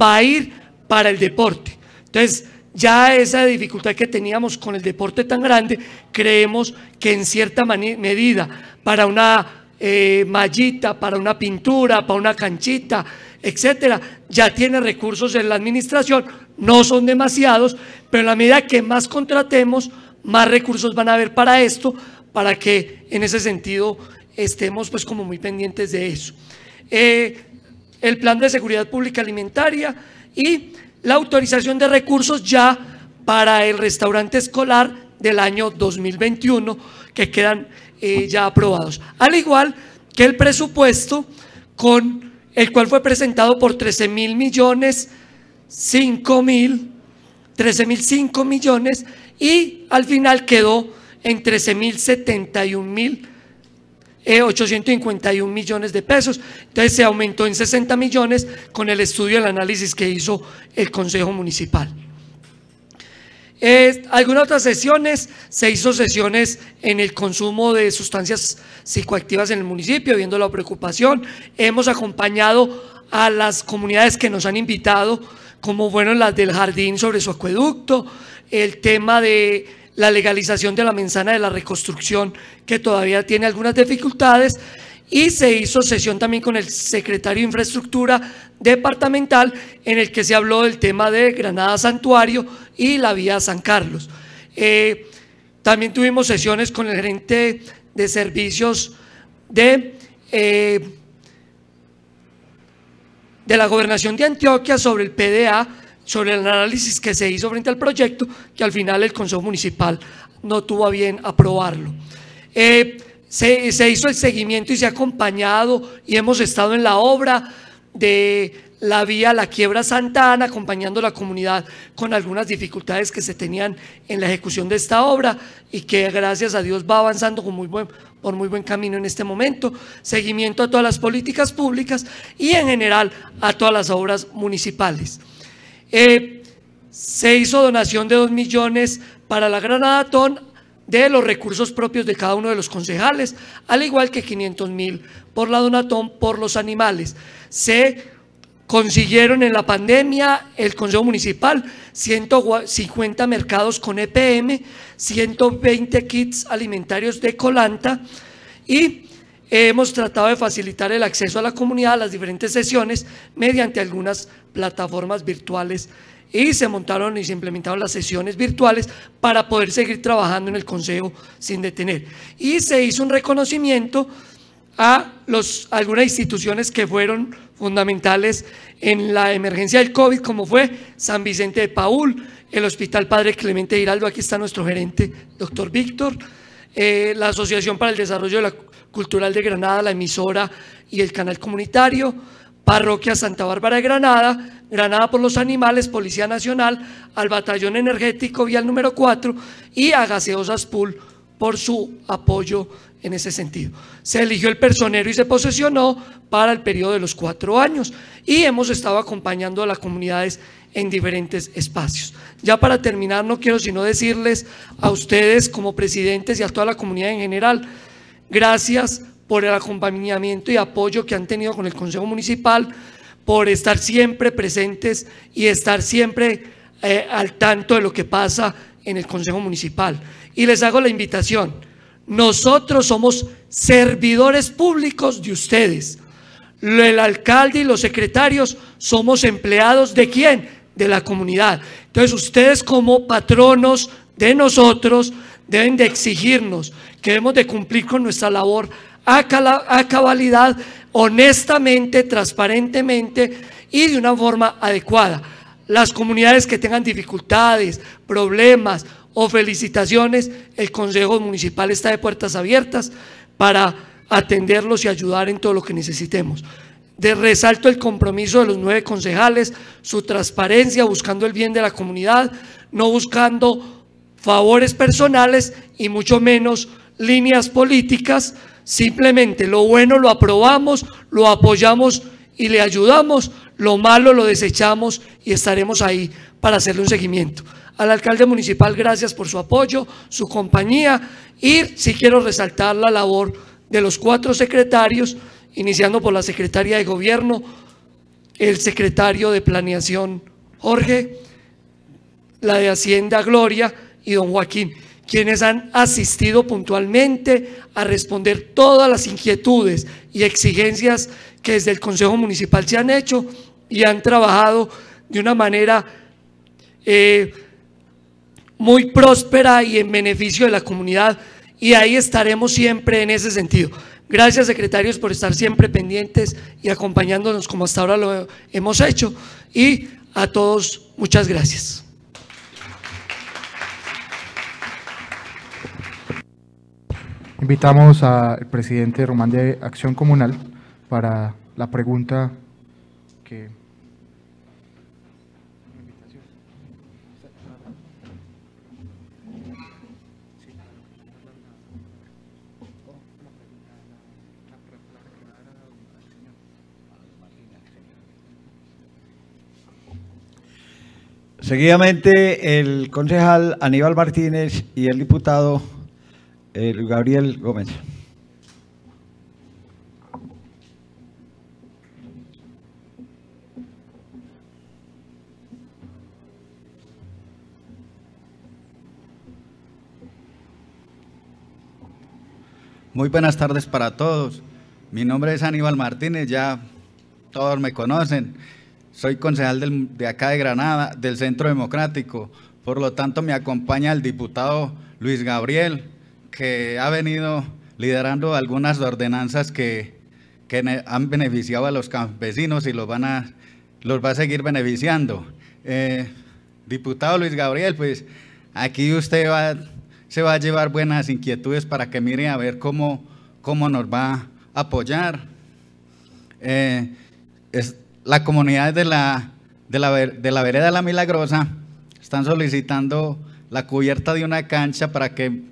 va a ir para el deporte. Entonces, ya esa dificultad que teníamos con el deporte tan grande, creemos que en cierta medida, para una eh, mallita, para una pintura, para una canchita, etcétera, ya tiene recursos en la administración, no son demasiados, pero la medida que más contratemos, más recursos van a haber para esto, para que en ese sentido estemos pues como muy pendientes de eso. Eh, el plan de seguridad pública alimentaria y la autorización de recursos ya para el restaurante escolar del año 2021 que quedan eh, ya aprobados. Al igual que el presupuesto con el cual fue presentado por 13 mil millones, 5 mil, 13 mil millones y al final quedó en 13.071.851 eh, millones de pesos. Entonces se aumentó en 60 millones con el estudio, el análisis que hizo el Consejo Municipal. algunas otras sesiones, se hizo sesiones en el consumo de sustancias psicoactivas en el municipio, viendo la preocupación. Hemos acompañado a las comunidades que nos han invitado, como fueron las del jardín sobre su acueducto, el tema de la legalización de la manzana de la reconstrucción, que todavía tiene algunas dificultades, y se hizo sesión también con el secretario de Infraestructura departamental, en el que se habló del tema de Granada Santuario y la vía San Carlos. Eh, también tuvimos sesiones con el gerente de servicios de, eh, de la gobernación de Antioquia sobre el PDA sobre el análisis que se hizo frente al proyecto, que al final el Consejo Municipal no tuvo a bien aprobarlo. Eh, se, se hizo el seguimiento y se ha acompañado y hemos estado en la obra de la vía La Quiebra Santa Ana, acompañando a la comunidad con algunas dificultades que se tenían en la ejecución de esta obra y que gracias a Dios va avanzando con muy buen, por muy buen camino en este momento. Seguimiento a todas las políticas públicas y en general a todas las obras municipales. Eh, se hizo donación de 2 millones para la Granadatón de los recursos propios de cada uno de los concejales, al igual que 500 mil por la donatón por los animales. Se consiguieron en la pandemia el Consejo Municipal 150 mercados con EPM, 120 kits alimentarios de Colanta y hemos tratado de facilitar el acceso a la comunidad a las diferentes sesiones mediante algunas plataformas virtuales y se montaron y se implementaron las sesiones virtuales para poder seguir trabajando en el Consejo sin detener. Y se hizo un reconocimiento a, los, algunas instituciones que fueron fundamentales en la emergencia del COVID, como fue San Vicente de Paul, el Hospital Padre Clemente Giraldo, aquí está nuestro gerente, doctor Víctor, eh, la Asociación para el Desarrollo Cultural de Granada, la emisora y el canal comunitario Parroquia Santa Bárbara de Granada, Granada por los Animales, Policía Nacional, al Batallón Energético Vial número 4 y a Gaseosas Pool por su apoyo en ese sentido. Se eligió el personero y se posesionó para el periodo de los cuatro años y hemos estado acompañando a las comunidades en diferentes espacios. Ya para terminar, no quiero sino decirles a ustedes como presidentes y a toda la comunidad en general, gracias por el acompañamiento y apoyo que han tenido con el Consejo Municipal, por estar siempre presentes y estar siempre eh, al tanto de lo que pasa en el Consejo Municipal. Y les hago la invitación, nosotros somos servidores públicos de ustedes. El alcalde y los secretarios somos empleados de quién? De la comunidad. Entonces ustedes como patronos de nosotros deben de exigirnos que debemos de cumplir con nuestra labor a, cabalidad, honestamente, transparentemente y de una forma adecuada. Las comunidades que tengan dificultades, problemas o felicitaciones, el Consejo Municipal está de puertas abiertas para atenderlos y ayudar en todo lo que necesitemos. De resalto el compromiso de los nueve concejales, su transparencia, buscando el bien de la comunidad, no buscando favores personales y mucho menos líneas políticas, Simplemente lo bueno lo aprobamos, lo apoyamos y le ayudamos, lo malo lo desechamos y estaremos ahí para hacerle un seguimiento. Al alcalde municipal, gracias por su apoyo, su compañía y si quiero resaltar la labor de los cuatro secretarios, iniciando por la secretaria de gobierno, el secretario de planeación Jorge, la de Hacienda Gloria y don Joaquín quienes han asistido puntualmente a responder todas las inquietudes y exigencias que desde el Consejo Municipal se han hecho y han trabajado de una manera eh, muy próspera y en beneficio de la comunidad y ahí estaremos siempre en ese sentido. Gracias secretarios por estar siempre pendientes y acompañándonos como hasta ahora lo hemos hecho y a todos muchas gracias.
Invitamos al presidente Román de Acción Comunal para la pregunta que...
Seguidamente, el concejal Aníbal Martínez y el diputado el Gabriel Gómez.
Muy buenas tardes para todos. Mi nombre es Aníbal Martínez, ya todos me conocen. Soy concejal de acá de Granada, del Centro Democrático. Por lo tanto, me acompaña el diputado Luis Gabriel, que ha venido liderando algunas ordenanzas que, han beneficiado a los campesinos y los, van los va a seguir beneficiando. Eh, diputado Luis Gabriel, pues aquí usted va, se va a llevar buenas inquietudes para que mire a ver cómo, cómo nos va a apoyar. Eh, es, la comunidad de la, de, la, de la vereda la Milagrosa están solicitando la cubierta de una cancha para que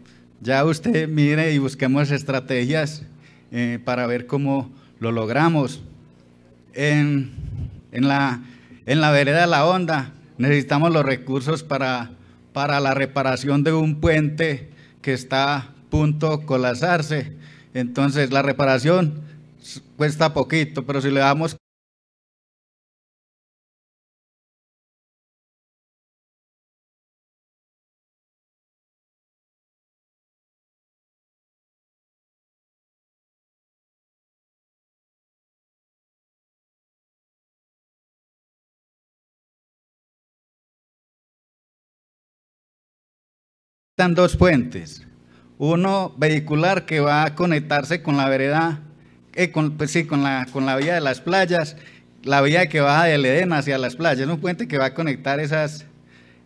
ya usted mire y busquemos estrategias eh, para ver cómo lo logramos. En, la, en la vereda de la onda necesitamos los recursos para, para la reparación de un puente que está a punto de colapsarse. Entonces la
reparación cuesta poquito, pero si le damos dos puentes. Uno vehicular que va a conectarse con la
vereda, eh, con, pues sí, con la, con la vía de las playas, la vía que baja del Edén hacia las playas. Es un puente que va a conectar esas,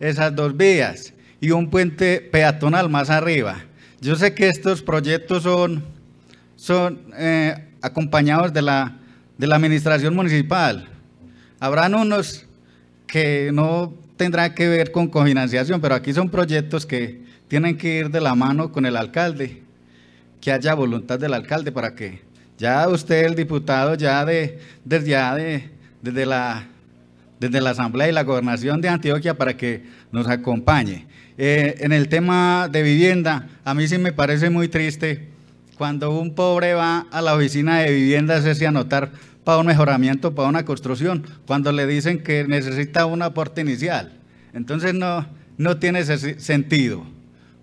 esas dos vías y un puente peatonal más arriba. Yo sé que estos proyectos son, son eh, acompañados de la, de la administración municipal. Habrán unos que no tendrán que ver con cofinanciación, pero aquí son proyectos que, tienen que ir de la mano con el alcalde, que haya voluntad del alcalde para que ya usted, el diputado, ya de, desde, la, desde la Asamblea y la Gobernación de Antioquia para que nos acompañe. Eh, en el tema de vivienda, a mí sí me parece muy triste cuando un pobre va a la oficina de vivienda, se anotar para un mejoramiento, para una construcción, cuando le dicen que necesita un aporte inicial. Entonces no, no tiene sentido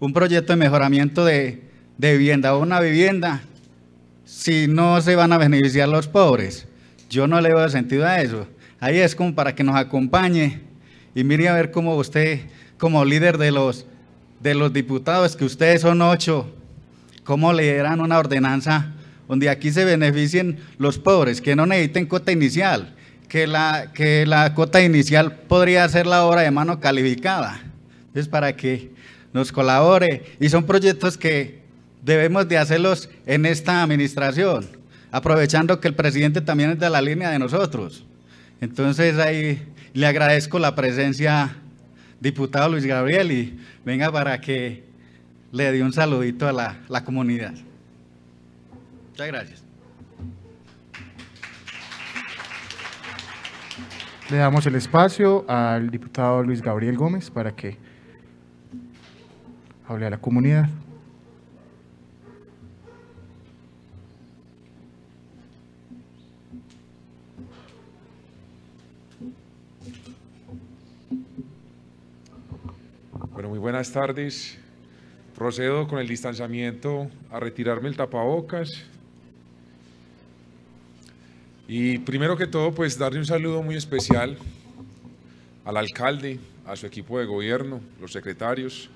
un proyecto de mejoramiento de, vivienda o una vivienda si no se van a beneficiar los pobres. Yo no le veo sentido a eso. Ahí es como para que nos acompañe y mire a ver cómo usted, como líder de los, de los diputados, que ustedes son ocho, cómo lideran una ordenanza donde aquí se beneficien los pobres, que no necesiten cuota inicial, que la, que la cuota inicial podría ser la obra de mano calificada. Entonces, para que nos colabore. Y son proyectos que debemos de hacerlos en esta administración, aprovechando que el presidente también es de la línea de nosotros. Entonces ahí le agradezco la presencia, diputado Luis Gabriel, y venga para que le dé un saludito a la, la comunidad. Muchas gracias.
Le damos el espacio al diputado Luis Gabriel Gómez para que hable a la comunidad.
Bueno, muy buenas tardes. Procedo con el distanciamiento a retirarme el tapabocas. Y primero que todo, pues darle un saludo muy especial al alcalde, a su equipo de gobierno, los secretarios,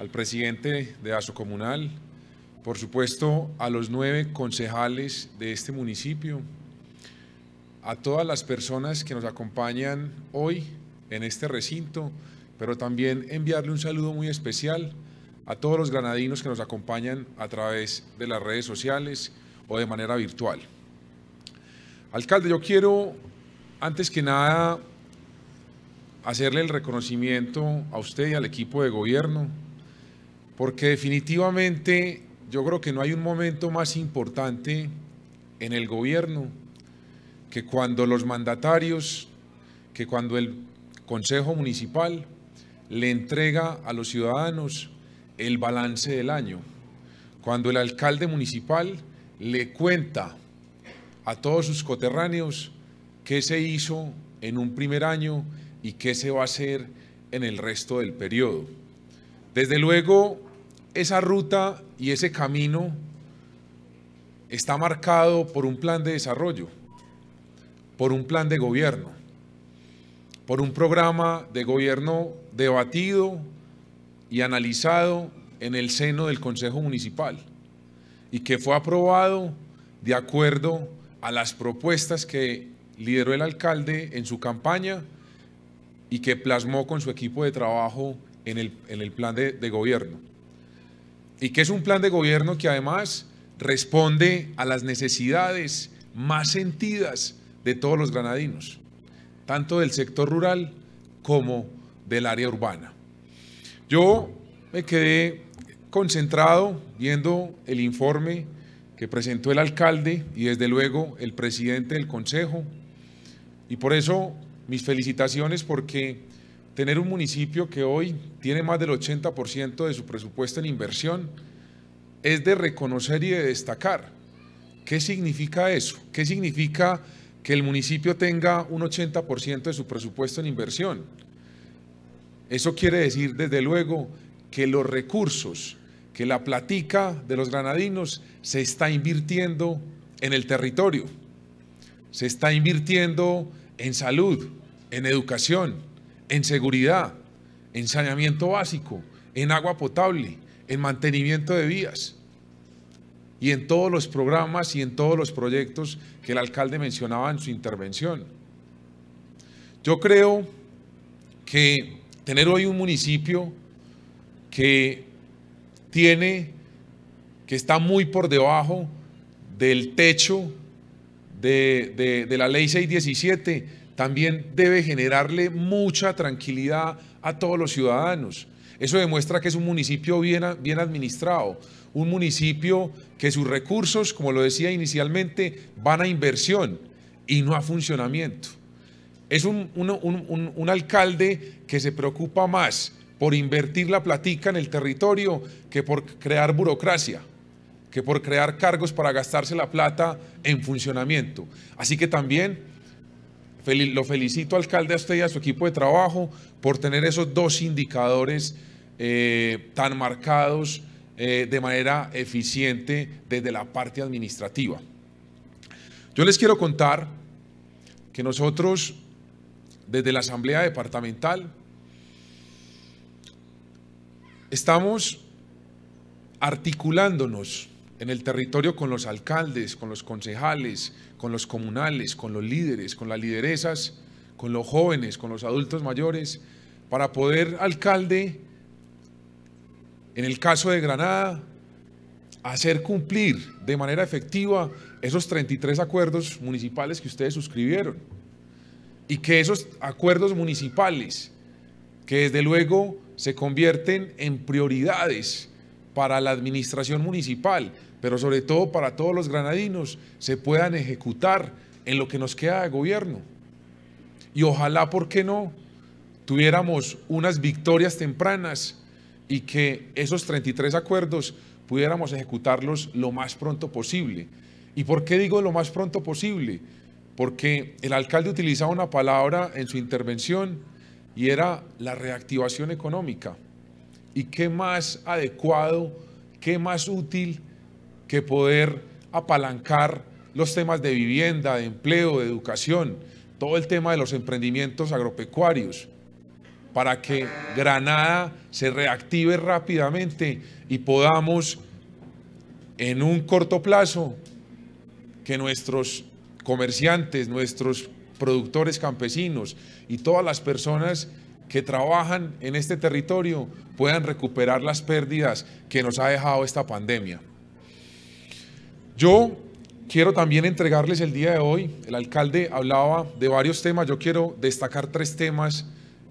al presidente de ASO Comunal, por supuesto a los nueve concejales de este municipio, a todas las personas que nos acompañan hoy en este recinto, pero también enviarle un saludo muy especial a todos los granadinos que nos acompañan a través de las redes sociales o de manera virtual. Alcalde, yo quiero, antes que nada, hacerle el reconocimiento a usted y al equipo de gobierno porque definitivamente yo creo que no hay un momento más importante en el gobierno que cuando los mandatarios, que cuando el Consejo Municipal le entrega a los ciudadanos el balance del año, cuando el alcalde municipal le cuenta a todos sus coterráneos qué se hizo en un primer año y qué se va a hacer en el resto del periodo. Desde luego, esa ruta y ese camino está marcado por un plan de desarrollo, por un plan de gobierno, por un programa de gobierno debatido y analizado en el seno del Consejo Municipal y que fue aprobado de acuerdo a las propuestas que lideró el alcalde en su campaña y que plasmó con su equipo de trabajo en el, plan de gobierno y que es un plan de gobierno que además responde a las necesidades más sentidas de todos los granadinos, tanto del sector rural como del área urbana. Yo me quedé concentrado viendo el informe que presentó el alcalde y desde luego el presidente del consejo y por eso mis felicitaciones porque tener un municipio que hoy tiene más del 80% de su presupuesto en inversión es de reconocer y de destacar. ¿Qué significa eso? ¿Qué significa que el municipio tenga un 80% de su presupuesto en inversión? Eso quiere decir, desde luego, que los recursos, que la platica de los granadinos se está invirtiendo en el territorio, se está invirtiendo en salud, en educación, en seguridad, en saneamiento básico, en agua potable, en mantenimiento de vías y en todos los programas y en todos los proyectos que el alcalde mencionaba en su intervención. Yo creo que tener hoy un municipio que tiene, que está muy por debajo del techo de, de la ley 617, también debe generarle mucha tranquilidad a todos los ciudadanos. Eso demuestra que es un municipio bien, bien administrado, un municipio que sus recursos, como lo decía inicialmente, van a inversión y no a funcionamiento. Es un, un alcalde que se preocupa más por invertir la platica en el territorio que por crear burocracia que por crear cargos para gastarse la plata en funcionamiento. Así que también lo felicito, alcalde, a usted y a su equipo de trabajo por tener esos dos indicadores eh, tan marcados eh, de manera eficiente desde la parte administrativa. Yo les quiero contar que nosotros, desde la Asamblea Departamental, estamos articulándonos en el territorio con los alcaldes, con los concejales, con los comunales, con los líderes, con las lideresas, con los jóvenes, con los adultos mayores, para poder, alcalde, en el caso de Granada, hacer cumplir de manera efectiva esos 33 acuerdos municipales que ustedes suscribieron. Y que esos acuerdos municipales, que desde luego se convierten en prioridades para la administración municipal, pero sobre todo para todos los granadinos, se puedan ejecutar en lo que nos queda de gobierno. Y ojalá, ¿por qué no? Tuviéramos unas victorias tempranas y que esos 33 acuerdos pudiéramos ejecutarlos lo más pronto posible. ¿Y por qué digo lo más pronto posible? Porque el alcalde utilizaba una palabra en su intervención y era la reactivación económica. Y qué más adecuado, qué más útil que poder apalancar los temas de vivienda, de empleo, de educación, todo el tema de los emprendimientos agropecuarios, para que Granada se reactive rápidamente y podamos en un corto plazo que nuestros comerciantes, nuestros productores campesinos y todas las personas que trabajan en este territorio puedan recuperar las pérdidas que nos ha dejado esta pandemia. Yo quiero también entregarles el día de hoy, el alcalde hablaba de varios temas, yo quiero destacar tres temas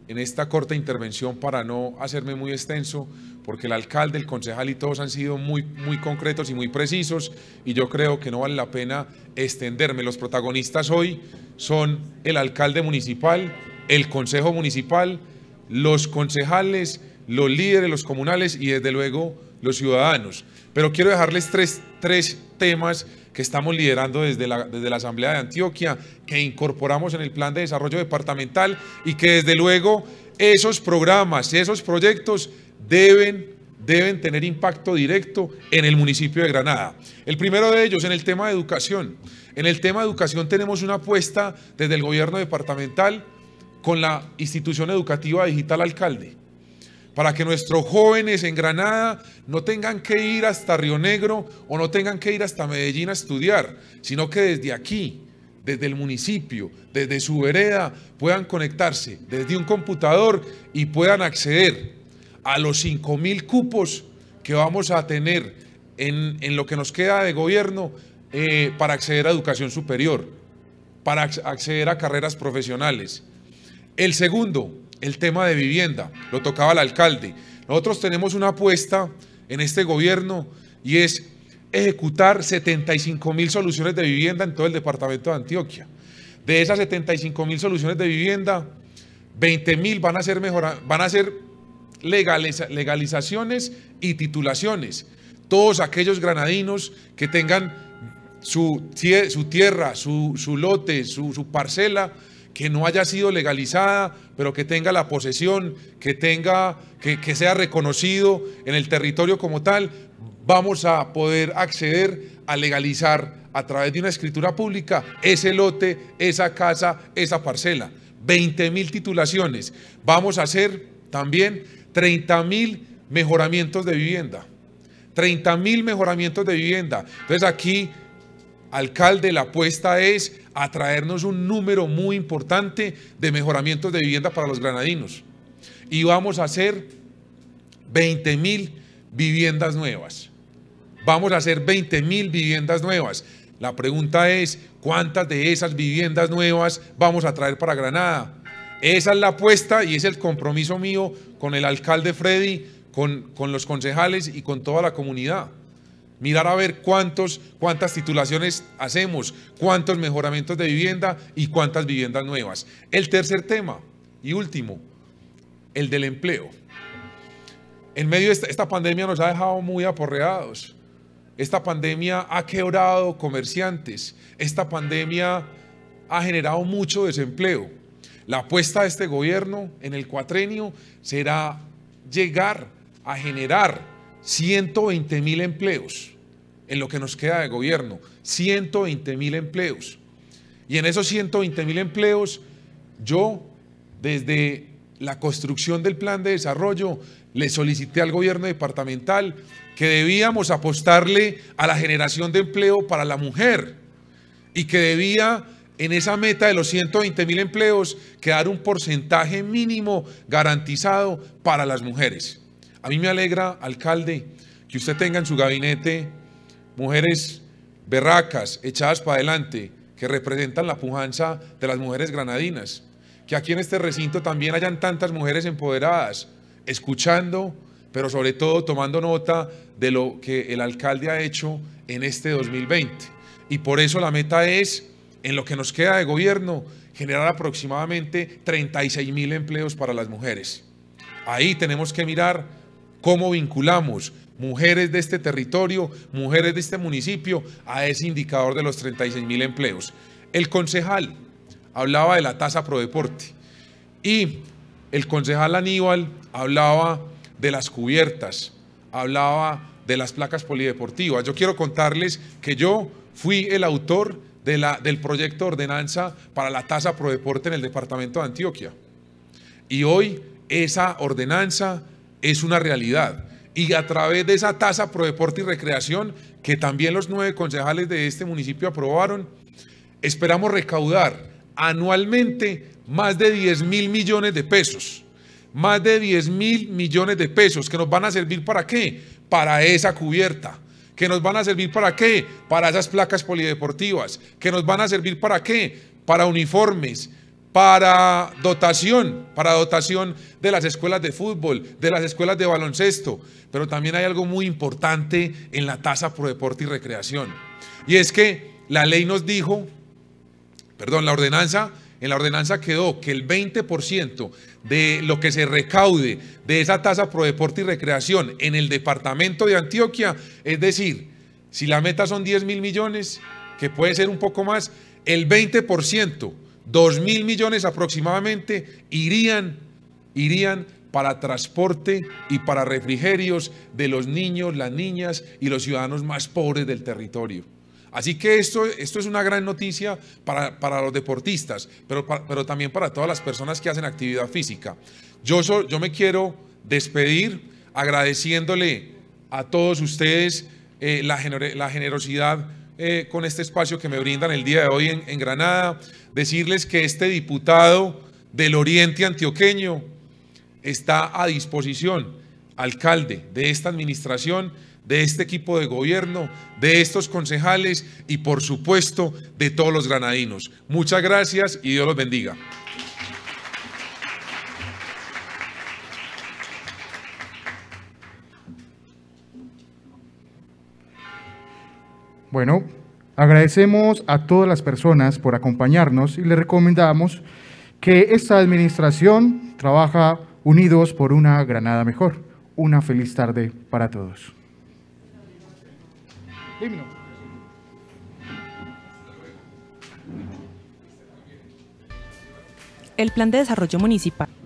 en esta corta intervención para no hacerme muy extenso, porque el alcalde, el concejal y todos han sido muy, muy concretos y muy precisos, y yo creo que no vale la pena extenderme. Los protagonistas hoy son el alcalde municipal, el Consejo Municipal, los concejales, los líderes, los comunales y desde luego los ciudadanos. Pero quiero dejarles tres, tres temas que estamos liderando desde la, desde la Asamblea de Antioquia, que incorporamos en el Plan de Desarrollo Departamental y que desde luego esos programas, esos proyectos deben, deben tener impacto directo en el municipio de Granada. El primero de ellos, en el tema de educación. En el tema de educación tenemos una apuesta desde el gobierno departamental con la institución educativa digital alcalde, para que nuestros jóvenes en Granada no tengan que ir hasta Río Negro o no tengan que ir hasta Medellín a estudiar, sino que desde aquí, desde el municipio, desde su vereda, puedan conectarse desde un computador y puedan acceder a los 5.000 cupos que vamos a tener en, lo que nos queda de gobierno eh, para acceder a educación superior, para acceder a carreras profesionales el segundo, el tema de vivienda, lo tocaba el alcalde. Nosotros tenemos una apuesta en este gobierno y es ejecutar 75 mil soluciones de vivienda en todo el departamento de Antioquia. De esas 75 mil soluciones de vivienda, 20 mil van a ser, van a ser legalizaciones y titulaciones. Todos aquellos granadinos que tengan su, su tierra, su, lote, su, su parcela, que no haya sido legalizada, pero que tenga la posesión, que tenga, que, sea reconocido en el territorio como tal, vamos a poder acceder a legalizar a través de una escritura pública ese lote, esa casa, esa parcela. 20 mil titulaciones. Vamos a hacer también 30 mil mejoramientos de vivienda. 30 mil mejoramientos de vivienda. Entonces aquí alcalde, la apuesta es atraernos un número muy importante de mejoramientos de vivienda para los granadinos. Y vamos a hacer 20 mil viviendas nuevas. Vamos a hacer 20 mil viviendas nuevas. La pregunta es, ¿cuántas de esas viviendas nuevas vamos a traer para Granada? Esa es la apuesta y es el compromiso mío con el alcalde Freddy, con, con los concejales y con toda la comunidad mirar a ver cuántos, cuántas titulaciones hacemos, cuántos mejoramientos de vivienda y cuántas viviendas nuevas. El tercer tema y último, el del empleo. En medio de esta, esta pandemia nos ha dejado muy aporreados. Esta pandemia ha quebrado comerciantes. Esta pandemia ha generado mucho desempleo. La apuesta de este gobierno en el cuatrenio será llegar a generar 120 mil empleos en lo que nos queda de gobierno. 120 mil empleos. Y en esos 120 mil empleos, yo, desde la construcción del plan de desarrollo, le solicité al gobierno departamental que debíamos apostarle a la generación de empleo para la mujer y que debía en esa meta de los 120 mil empleos quedar un porcentaje mínimo garantizado para las mujeres. A mí me alegra, alcalde, que usted tenga en su gabinete mujeres berracas, echadas para adelante, que representan la pujanza de las mujeres granadinas. Que aquí en este recinto también hayan tantas mujeres empoderadas, escuchando, pero sobre todo tomando nota de lo que el alcalde ha hecho en este 2020. Y por eso la meta es, en lo que nos queda de gobierno, generar aproximadamente 36 mil empleos para las mujeres. Ahí tenemos que mirar ¿Cómo vinculamos mujeres de este territorio, mujeres de este municipio a ese indicador de los 36 mil empleos? El concejal hablaba de la tasa pro deporte y el concejal Aníbal hablaba de las cubiertas, hablaba de las placas polideportivas. Yo quiero contarles que yo fui el autor del proyecto de ordenanza para la tasa pro deporte en el departamento de Antioquia. Y hoy esa ordenanza es una realidad. Y a través de esa tasa pro deporte y recreación, que también los nueve concejales de este municipio aprobaron, esperamos recaudar anualmente más de 10 mil millones de pesos. Más de 10 mil millones de pesos que nos van a servir para qué? Para esa cubierta. ¿Que nos van a servir para qué? Para esas placas polideportivas. ¿Que nos van a servir para qué? Para uniformes, para dotación, para dotación de las escuelas de fútbol, de las escuelas de baloncesto, pero también hay algo muy importante en la tasa pro deporte y recreación. Y es que la ley nos dijo, perdón, la ordenanza, en la ordenanza quedó que el 20% de lo que se recaude de esa tasa pro deporte y recreación en el departamento de Antioquia, es decir, si la meta son 10 mil millones, que puede ser un poco más, el 20% 2 mil millones aproximadamente irían, irían para transporte y para refrigerios de los niños, las niñas y los ciudadanos más pobres del territorio. Así que esto, esto es una gran noticia para, para los deportistas, pero, pero también para todas las personas que hacen actividad física. Yo, yo me quiero despedir agradeciéndole a todos ustedes eh, la, la generosidad eh, con este espacio que me brindan el día de hoy en, en Granada, decirles que este diputado del Oriente Antioqueño está a disposición, alcalde de esta administración, de este equipo de gobierno, de estos concejales y por supuesto de todos los granadinos. Muchas gracias y Dios los bendiga.
Bueno, agradecemos a todas las personas por acompañarnos y les recomendamos que esta administración trabaja unidos por una Granada mejor. Una feliz tarde para todos.
El Plan de Desarrollo Municipal